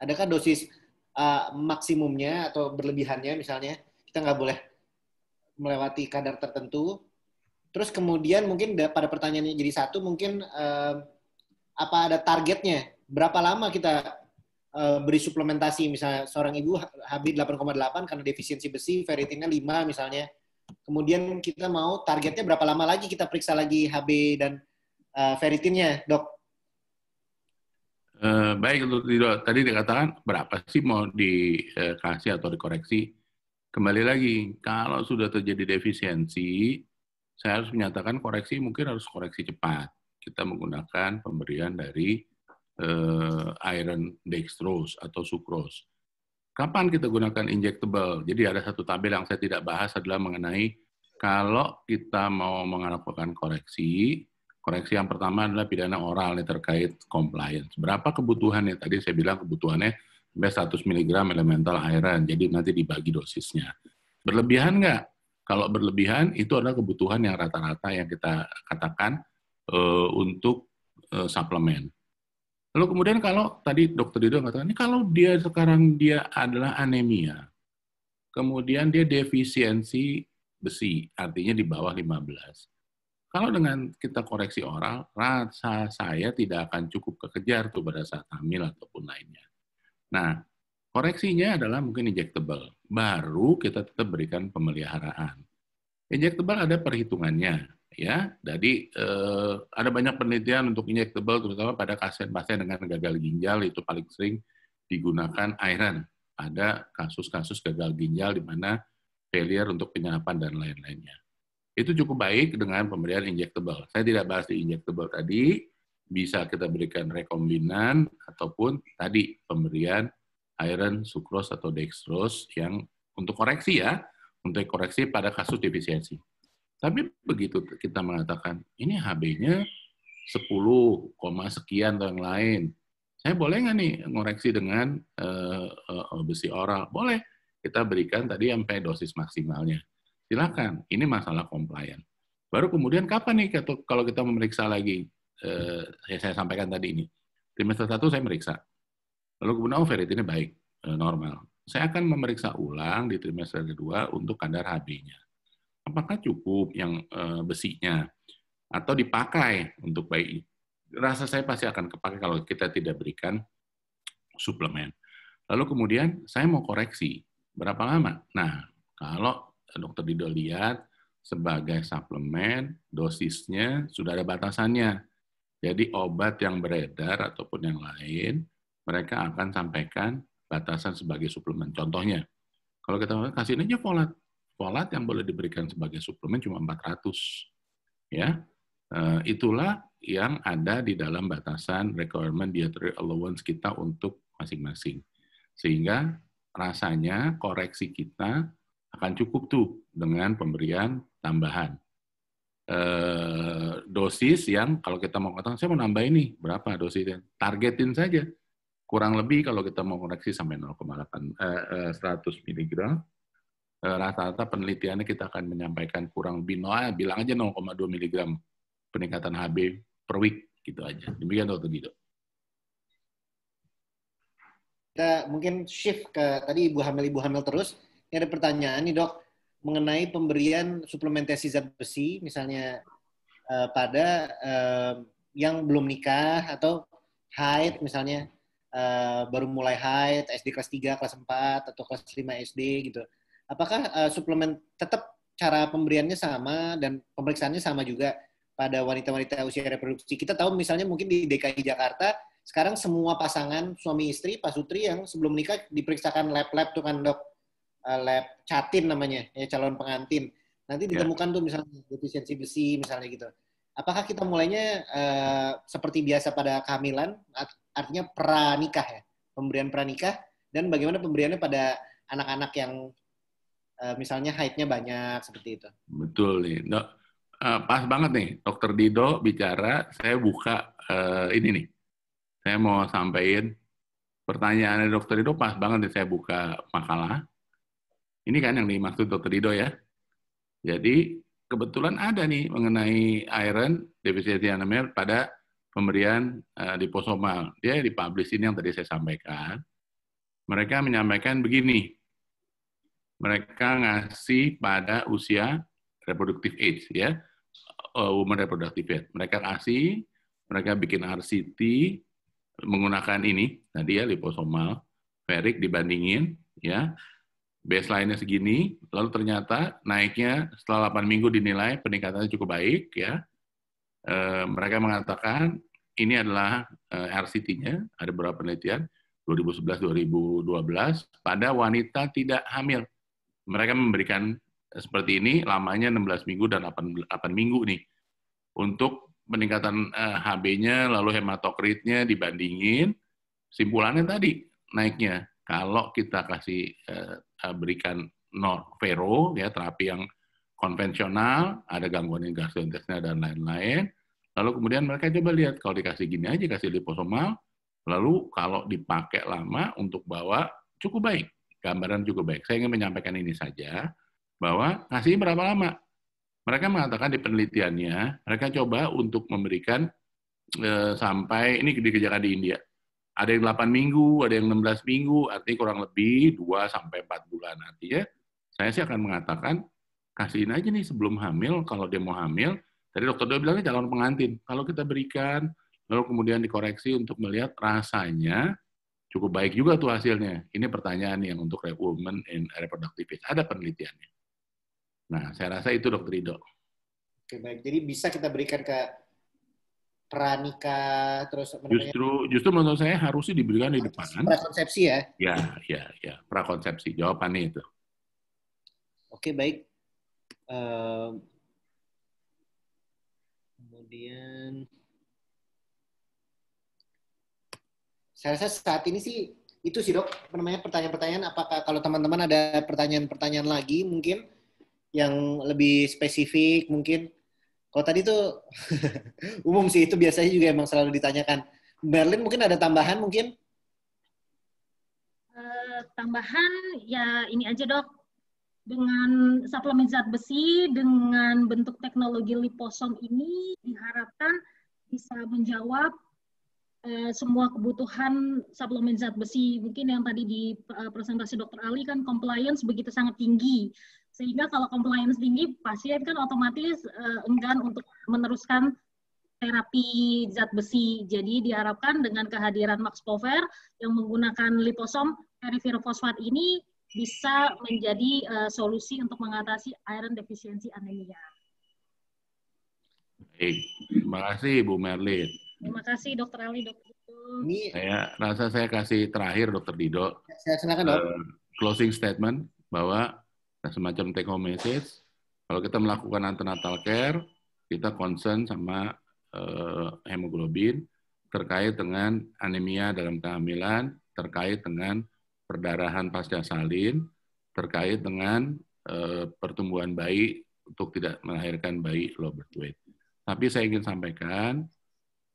Adakah dosis uh, maksimumnya atau berlebihannya misalnya kita nggak boleh melewati kadar tertentu. Terus kemudian mungkin pada pertanyaannya jadi satu mungkin uh, apa ada targetnya berapa lama kita eh, beri suplementasi misalnya seorang ibu HB 8,8 karena defisiensi besi ferritinnya 5 misalnya kemudian kita mau targetnya berapa lama lagi kita periksa lagi HB dan uh, ferritinnya dok
Eh, baik untuk tidak tadi dikatakan berapa sih mau dikasih atau dikoreksi kembali lagi kalau sudah terjadi defisiensi saya harus menyatakan koreksi mungkin harus koreksi cepat kita menggunakan pemberian dari uh, iron dextrose atau sucrose kapan kita gunakan injectable jadi ada satu tabel yang saya tidak bahas adalah mengenai kalau kita mau melakukan koreksi Koreksi yang pertama adalah pidana oral yang terkait compliance. Berapa kebutuhannya? Tadi saya bilang kebutuhannya sampai 100 mg elemental iron, jadi nanti dibagi dosisnya. Berlebihan nggak? Kalau berlebihan, itu adalah kebutuhan yang rata-rata yang kita katakan e, untuk e, suplemen. Lalu kemudian kalau tadi dokter Dido katakan, ini kalau dia sekarang dia adalah anemia, kemudian dia defisiensi besi, artinya di bawah 15. Kalau dengan kita koreksi oral, rasa saya tidak akan cukup kekejar tuh pada saat hamil ataupun lainnya. Nah, koreksinya adalah mungkin injectable. Baru kita tetap berikan pemeliharaan. Injectable ada perhitungannya, ya. Jadi eh, ada banyak penelitian untuk injectable, terutama pada pasien-pasien dengan gagal ginjal itu paling sering digunakan iron. Ada kasus-kasus gagal ginjal di mana failure untuk penyerapan dan lain-lainnya itu cukup baik dengan pemberian injectable. Saya tidak bahas di injectable tadi, bisa kita berikan rekombinan ataupun tadi pemberian iron, sukros atau dextrose yang untuk koreksi ya, untuk koreksi pada kasus defisiensi. Tapi begitu kita mengatakan ini HB-nya 10, sekian atau yang lain, saya boleh nggak nih ngoreksi dengan uh, eh, uh, eh, besi oral? Boleh. Kita berikan tadi sampai dosis maksimalnya Silakan. Ini masalah komplain Baru kemudian kapan nih kalau kita memeriksa lagi? Eh, ya saya sampaikan tadi ini. Trimester satu saya meriksa. Lalu kemudian, oh ini baik, eh, normal. Saya akan memeriksa ulang di trimester kedua untuk kadar HB-nya. Apakah cukup yang eh, besinya? Atau dipakai untuk bayi? Rasa saya pasti akan kepakai kalau kita tidak berikan suplemen. Lalu kemudian, saya mau koreksi. Berapa lama? Nah, kalau dokter Dido lihat sebagai suplemen, dosisnya sudah ada batasannya. Jadi obat yang beredar ataupun yang lain, mereka akan sampaikan batasan sebagai suplemen. Contohnya, kalau kita kasih aja folat. Folat yang boleh diberikan sebagai suplemen cuma 400. Ya, eh, itulah yang ada di dalam batasan requirement dietary allowance kita untuk masing-masing. Sehingga rasanya koreksi kita akan cukup tuh dengan pemberian tambahan. E, dosis yang kalau kita mau katakan, saya mau nambah ini, berapa dosisnya? Targetin saja. Kurang lebih kalau kita mau koreksi sampai 0,8 eh, 100 eh, mg, eh, rata-rata penelitiannya kita akan menyampaikan kurang lebih, no, bilang aja 0,2 mg peningkatan HB per week, gitu aja. Demikian dokter Dido
kita mungkin shift ke tadi ibu hamil ibu hamil terus ini ada pertanyaan nih dok mengenai pemberian suplementasi zat besi, misalnya uh, pada uh, yang belum nikah atau haid misalnya uh, baru mulai haid SD kelas 3, kelas 4 atau kelas 5 SD gitu. Apakah uh, suplemen tetap cara pemberiannya sama dan pemeriksaannya sama juga pada wanita-wanita usia reproduksi. Kita tahu misalnya mungkin di DKI Jakarta sekarang semua pasangan suami istri pasutri yang sebelum nikah diperiksakan lab-lab tuh kan dok Eh, lab catin namanya, ya calon pengantin. Nanti ya. ditemukan tuh misalnya defisiensi besi misalnya gitu. Apakah kita mulainya uh, seperti biasa pada kehamilan, artinya pranikah ya, pemberian pranikah, dan bagaimana pemberiannya pada anak-anak yang uh, misalnya haidnya banyak seperti itu?
Betul nih, no, uh, pas banget nih, Dokter Dido bicara, saya buka uh, ini nih, saya mau sampaikan pertanyaannya Dokter Dido pas banget nih saya buka makalah ini kan yang dimaksud Dr. Dido ya. Jadi kebetulan ada nih mengenai iron defisiensi anemia pada pemberian uh, liposomal. Dia dipublish ini yang tadi saya sampaikan. Mereka menyampaikan begini. Mereka ngasih pada usia reproductive age ya. Uh, woman reproductive age. Mereka kasih, mereka bikin RCT menggunakan ini tadi ya liposomal ferik dibandingin ya baseline-nya segini, lalu ternyata naiknya setelah 8 minggu dinilai peningkatannya cukup baik ya. E, mereka mengatakan ini adalah e, eh, RCT-nya, ada beberapa penelitian 2011-2012 pada wanita tidak hamil. Mereka memberikan eh, seperti ini lamanya 16 minggu dan 8, 8 minggu nih. Untuk peningkatan e, HB-nya lalu hematokritnya dibandingin simpulannya tadi naiknya kalau kita kasih eh, eh berikan norvero ya terapi yang konvensional, ada gangguan yang gastrointestinal dan lain-lain. Lalu kemudian mereka coba lihat kalau dikasih gini aja kasih liposomal, lalu kalau dipakai lama untuk bawa cukup baik, gambaran cukup baik. Saya ingin menyampaikan ini saja bahwa kasih berapa lama? Mereka mengatakan di penelitiannya mereka coba untuk memberikan eh, sampai ini dikerjakan di India ada yang 8 minggu, ada yang 16 minggu, artinya kurang lebih 2 sampai 4 bulan. Artinya saya sih akan mengatakan kasihin aja nih sebelum hamil kalau dia mau hamil. Tadi dokter dia bilangnya calon pengantin. Kalau kita berikan lalu kemudian dikoreksi untuk melihat rasanya cukup baik juga tuh hasilnya. Ini pertanyaan yang untuk women in reproductive age. Ada penelitiannya. Nah, saya rasa itu dokter Ridho.
Oke, baik. Jadi bisa kita berikan ke pranikah terus justru
namanya? justru menurut saya harusnya diberikan di depan kan?
prakonsepsi ya
ya ya ya prakonsepsi jawabannya itu
oke baik um, kemudian saya rasa saat ini sih itu sih dok namanya pertanyaan-pertanyaan apakah kalau teman-teman ada pertanyaan-pertanyaan lagi mungkin yang lebih spesifik mungkin kalau tadi tuh umum sih itu biasanya juga emang selalu ditanyakan. Berlin mungkin ada tambahan mungkin?
Eh, tambahan ya ini aja dok dengan suplemen zat besi dengan bentuk teknologi liposom ini diharapkan bisa menjawab eh, semua kebutuhan suplemen zat besi mungkin yang tadi di eh, presentasi dokter Ali kan compliance begitu sangat tinggi sehingga kalau compliance tinggi, pasien kan otomatis uh, enggan untuk meneruskan terapi zat besi. Jadi diharapkan dengan kehadiran Maxpover yang menggunakan liposom perivirofosfat ini bisa menjadi uh, solusi untuk mengatasi iron deficiency anemia.
Baik, terima kasih Bu Merlin.
Terima kasih Dokter Ali, Dokter Dido.
saya rasa saya kasih terakhir Dokter Dido.
Saya silakan Dok.
Uh, closing statement bahwa Nah, semacam take home message, kalau kita melakukan antenatal care, kita concern sama uh, hemoglobin terkait dengan anemia dalam kehamilan, terkait dengan perdarahan pasca salin, terkait dengan uh, pertumbuhan bayi untuk tidak melahirkan bayi low birth weight. Tapi saya ingin sampaikan,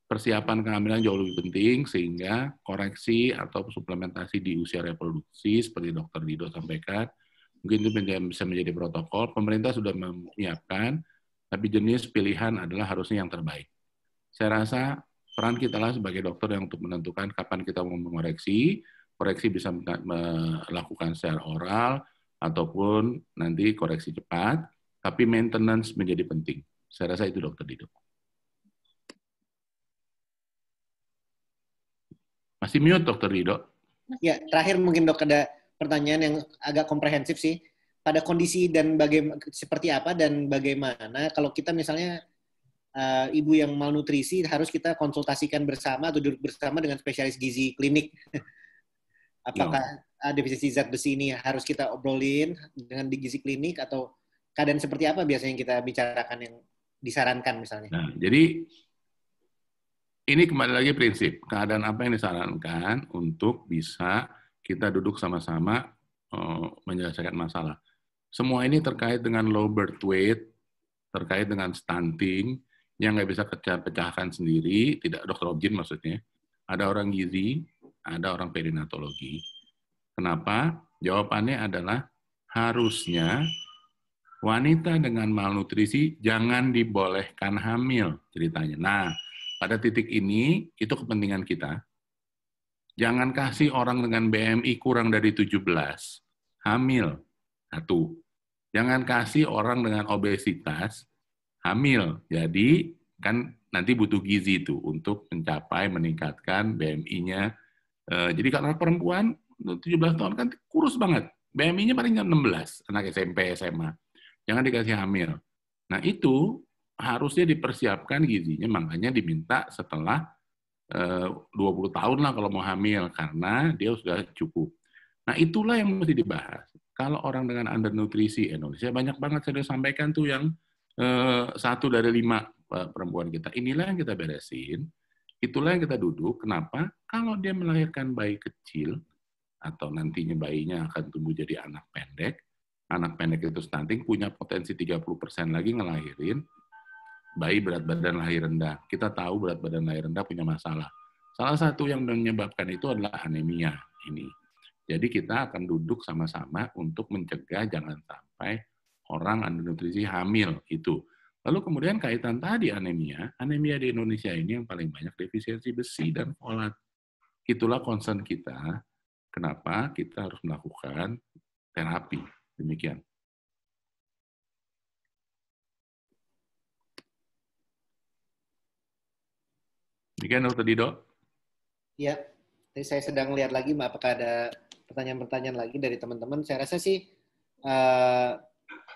persiapan kehamilan jauh lebih penting sehingga koreksi atau suplementasi di usia reproduksi seperti dokter Dido sampaikan Mungkin itu bisa menjadi protokol. Pemerintah sudah menyiapkan, tapi jenis pilihan adalah harusnya yang terbaik. Saya rasa peran kita lah sebagai dokter yang untuk menentukan kapan kita mau mengoreksi, koreksi bisa melakukan secara oral ataupun nanti koreksi cepat, tapi maintenance menjadi penting. Saya rasa itu dokter Dido. Masih mute dokter Dido?
Ya, terakhir mungkin dok ada pertanyaan yang agak komprehensif sih. Pada kondisi dan bagaimana seperti apa dan bagaimana kalau kita misalnya uh, ibu yang malnutrisi harus kita konsultasikan bersama atau duduk bersama dengan spesialis gizi klinik. Apakah yeah. defisiensi zat besi ini harus kita obrolin dengan di gizi klinik atau keadaan seperti apa biasanya yang kita bicarakan yang disarankan misalnya? Nah,
jadi ini kembali lagi prinsip keadaan apa yang disarankan untuk bisa kita duduk sama-sama eh, menyelesaikan masalah. Semua ini terkait dengan low birth weight, terkait dengan stunting, yang nggak bisa pecah-pecahkan sendiri, tidak dokter objin maksudnya. Ada orang gizi, ada orang perinatologi. Kenapa? Jawabannya adalah harusnya wanita dengan malnutrisi jangan dibolehkan hamil ceritanya. Nah, pada titik ini itu kepentingan kita Jangan kasih orang dengan BMI kurang dari 17, hamil. Satu. Jangan kasih orang dengan obesitas, hamil. Jadi, kan nanti butuh gizi itu untuk mencapai, meningkatkan BMI-nya. Eh, jadi kalau perempuan 17 tahun kan kurus banget. BMI-nya paling 16, anak SMP, SMA. Jangan dikasih hamil. Nah, itu harusnya dipersiapkan gizinya, makanya diminta setelah 20 eh, tahun lah kalau mau hamil karena dia sudah cukup. Nah, itulah yang mesti dibahas. Kalau orang dengan undernutrisi eh, Indonesia banyak banget saya sampaikan tuh yang eh, satu dari lima perempuan kita. Inilah yang kita beresin. Itulah yang kita duduk. Kenapa? Kalau dia melahirkan bayi kecil atau nantinya bayinya akan tumbuh jadi anak pendek, anak pendek itu stunting punya potensi 30% lagi ngelahirin, bayi berat badan lahir rendah. Kita tahu berat badan lahir rendah punya masalah. Salah satu yang menyebabkan itu adalah anemia ini. Jadi kita akan duduk sama-sama untuk mencegah jangan sampai orang undernutrisi hamil itu. Lalu kemudian kaitan tadi anemia, anemia di Indonesia ini yang paling banyak defisiensi besi dan folat. Itulah concern kita, kenapa kita harus melakukan terapi. Demikian. Demikian Dr. Dido.
Iya, jadi saya sedang lihat lagi Mbak, apakah ada pertanyaan-pertanyaan lagi dari teman-teman. Saya rasa sih uh,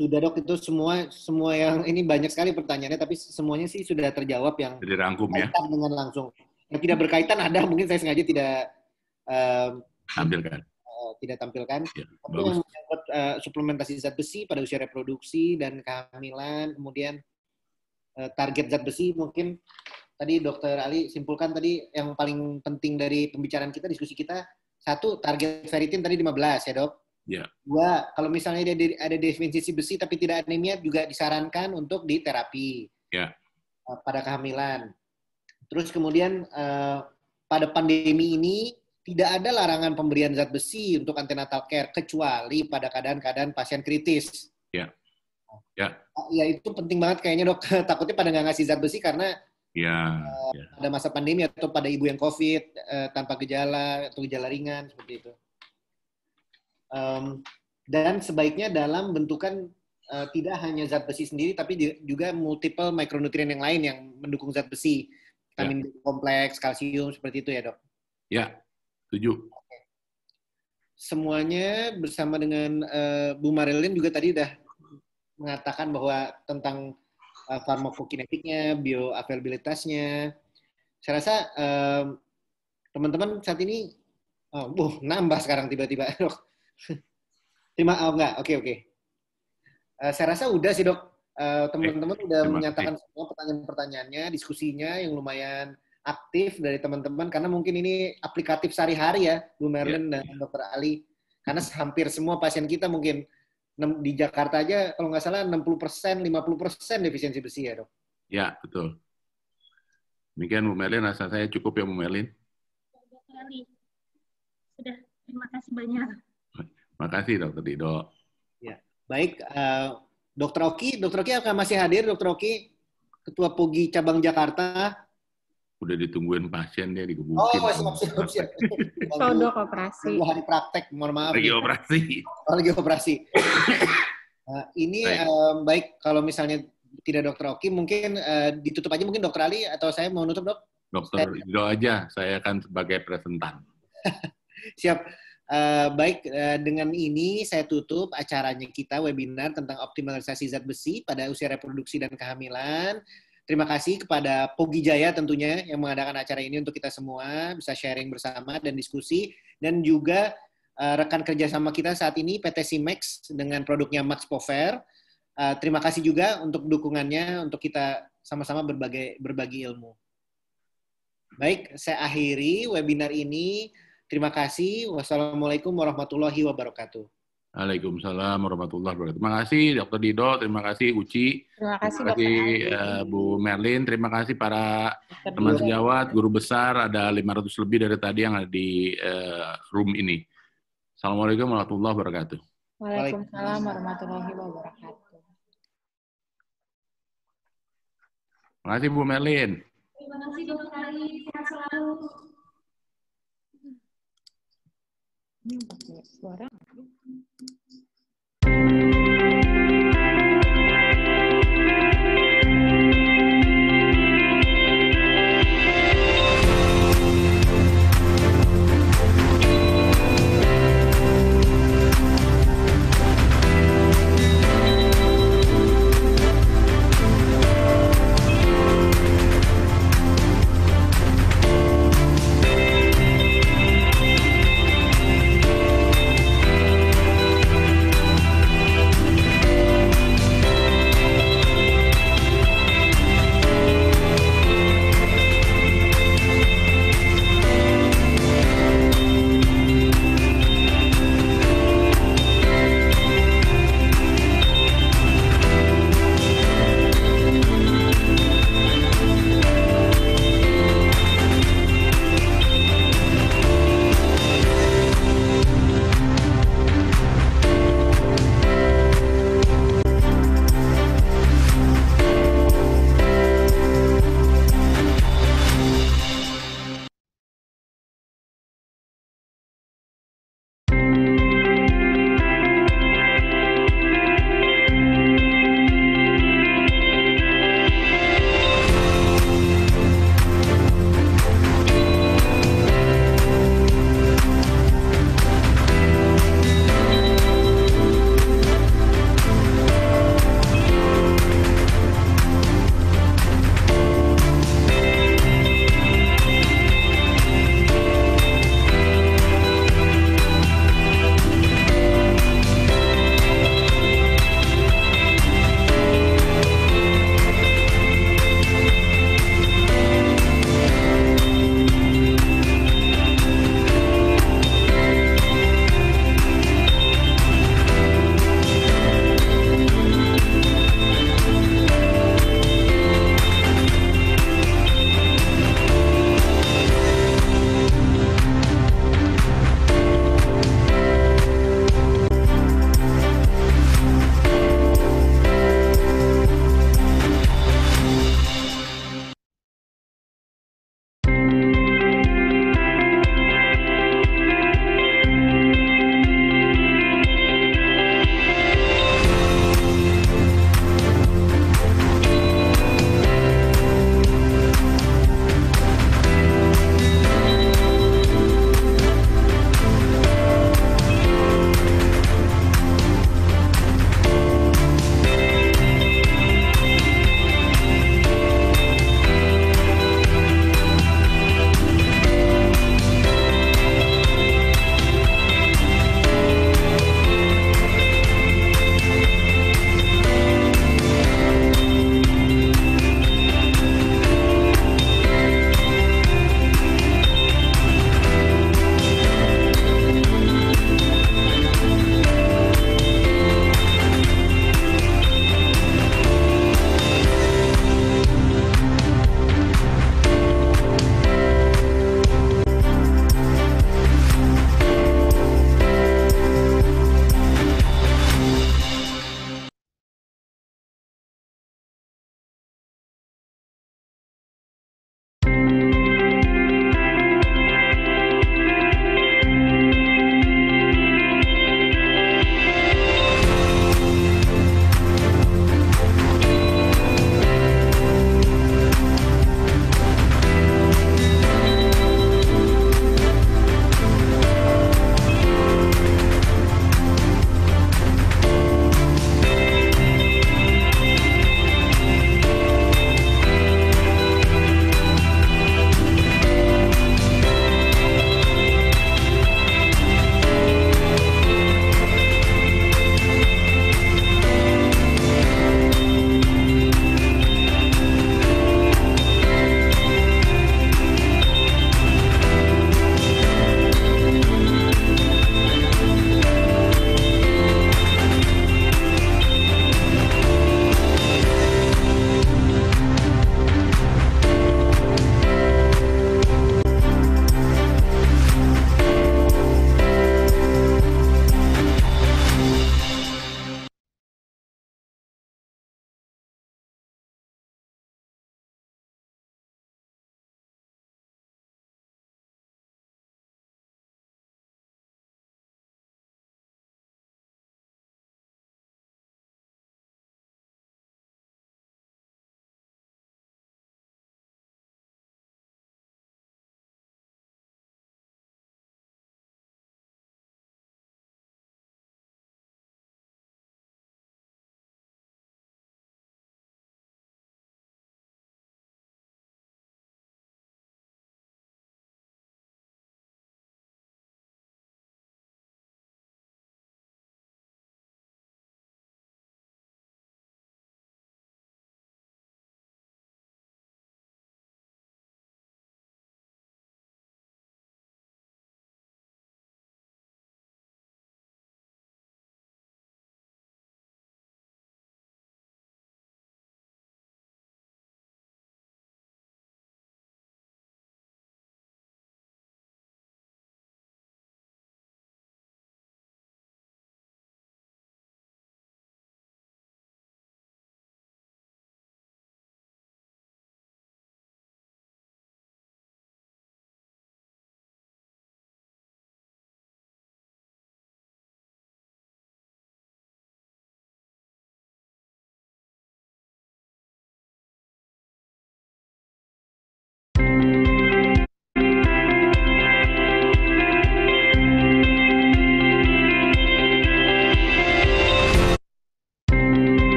sudah dok itu semua semua yang ini banyak sekali pertanyaannya, tapi semuanya sih sudah terjawab yang
Jadi rangkum ya.
dengan langsung. Yang tidak berkaitan ada mungkin saya sengaja tidak uh, tampilkan. Uh, tidak tampilkan. Ya, tapi yang menyangkut uh, suplementasi zat besi pada usia reproduksi dan kehamilan, kemudian uh, target zat besi mungkin tadi Dokter Ali simpulkan tadi yang paling penting dari pembicaraan kita, diskusi kita, satu target ferritin tadi 15 ya dok. Yeah. Dua, kalau misalnya ada, ada besi tapi tidak anemia juga disarankan untuk diterapi terapi ya. Yeah. pada kehamilan. Terus kemudian eh, pada pandemi ini tidak ada larangan pemberian zat besi untuk antenatal care kecuali pada keadaan-keadaan pasien kritis.
Yeah. Yeah. Ya. Ya.
Nah, ya itu penting banget kayaknya dok. Takutnya pada nggak ngasih zat besi karena
Ya, uh,
ya. Pada masa pandemi atau pada ibu yang COVID eh, tanpa gejala atau gejala ringan seperti itu. Um, dan sebaiknya dalam bentukan uh, tidak hanya zat besi sendiri, tapi juga multiple mikronutrien yang lain yang mendukung zat besi, vitamin ya. kompleks, kalsium seperti itu ya dok.
Ya, setuju.
Semuanya bersama dengan uh, Bu Marilyn juga tadi sudah mengatakan bahwa tentang uh, eh, farmakokinetiknya, bioavailabilitasnya. Saya rasa teman teman-teman saat ini oh, uh, nambah sekarang tiba-tiba. Terima oh enggak. Oke, oke. Okay. Uh, eh, saya rasa udah sih, Dok. Eh, teman-teman uh, udah menyatakan semua pertanyaan-pertanyaannya, diskusinya yang lumayan aktif dari teman-teman karena mungkin ini aplikatif sehari-hari ya, Bu Merlin yeah. dan Dokter Ali. Karena hampir semua pasien kita mungkin di Jakarta aja kalau nggak salah 60 persen, 50 persen defisiensi besi ya dok?
Ya, betul. Demikian Bu Merlin, rasa saya cukup ya Bu Merlin.
terima kasih banyak.
Terima kasih Dokter Dido.
Ya,
baik. Uh, Dokter Oki, Dokter Oki akan masih hadir, Dokter Oki, Ketua Pogi Cabang Jakarta
udah ditungguin pasien dia digebukin. Oh,
siap siap siap. operasi. Dua hari praktek, mohon maaf. Lagi operasi. Oh, lagi operasi. nah, ini baik. Um, baik kalau misalnya tidak dokter Oki, mungkin uh, ditutup aja mungkin dokter Ali atau saya mau nutup dok.
Dokter Ido aja, saya akan sebagai
presentan.
siap. Uh, baik, uh, dengan ini saya tutup acaranya kita webinar tentang optimalisasi zat besi pada usia reproduksi dan kehamilan. Terima kasih kepada Pogi Jaya tentunya yang mengadakan acara ini untuk kita semua bisa sharing bersama dan diskusi dan juga uh, rekan kerjasama kita saat ini PT Simex dengan produknya Max Pover. Uh, eh, terima kasih juga untuk dukungannya untuk kita sama-sama berbagi berbagi ilmu. Baik, saya akhiri webinar ini. Terima kasih. Wassalamualaikum warahmatullahi wabarakatuh.
Waalaikumsalam warahmatullahi wabarakatuh. Terima kasih Dr. Dido, terima kasih Uci, terima kasih, terima kasih eh, Bu Merlin, terima kasih para Dr. teman sejawat, guru besar, ada 500 lebih dari tadi yang ada di uh, room ini. Assalamualaikum warahmatullahi wabarakatuh.
Waalaikumsalam warahmatullahi wabarakatuh.
Terima kasih Bu Merlin.
Terima kasih Dr. Ali, selalu. Não vou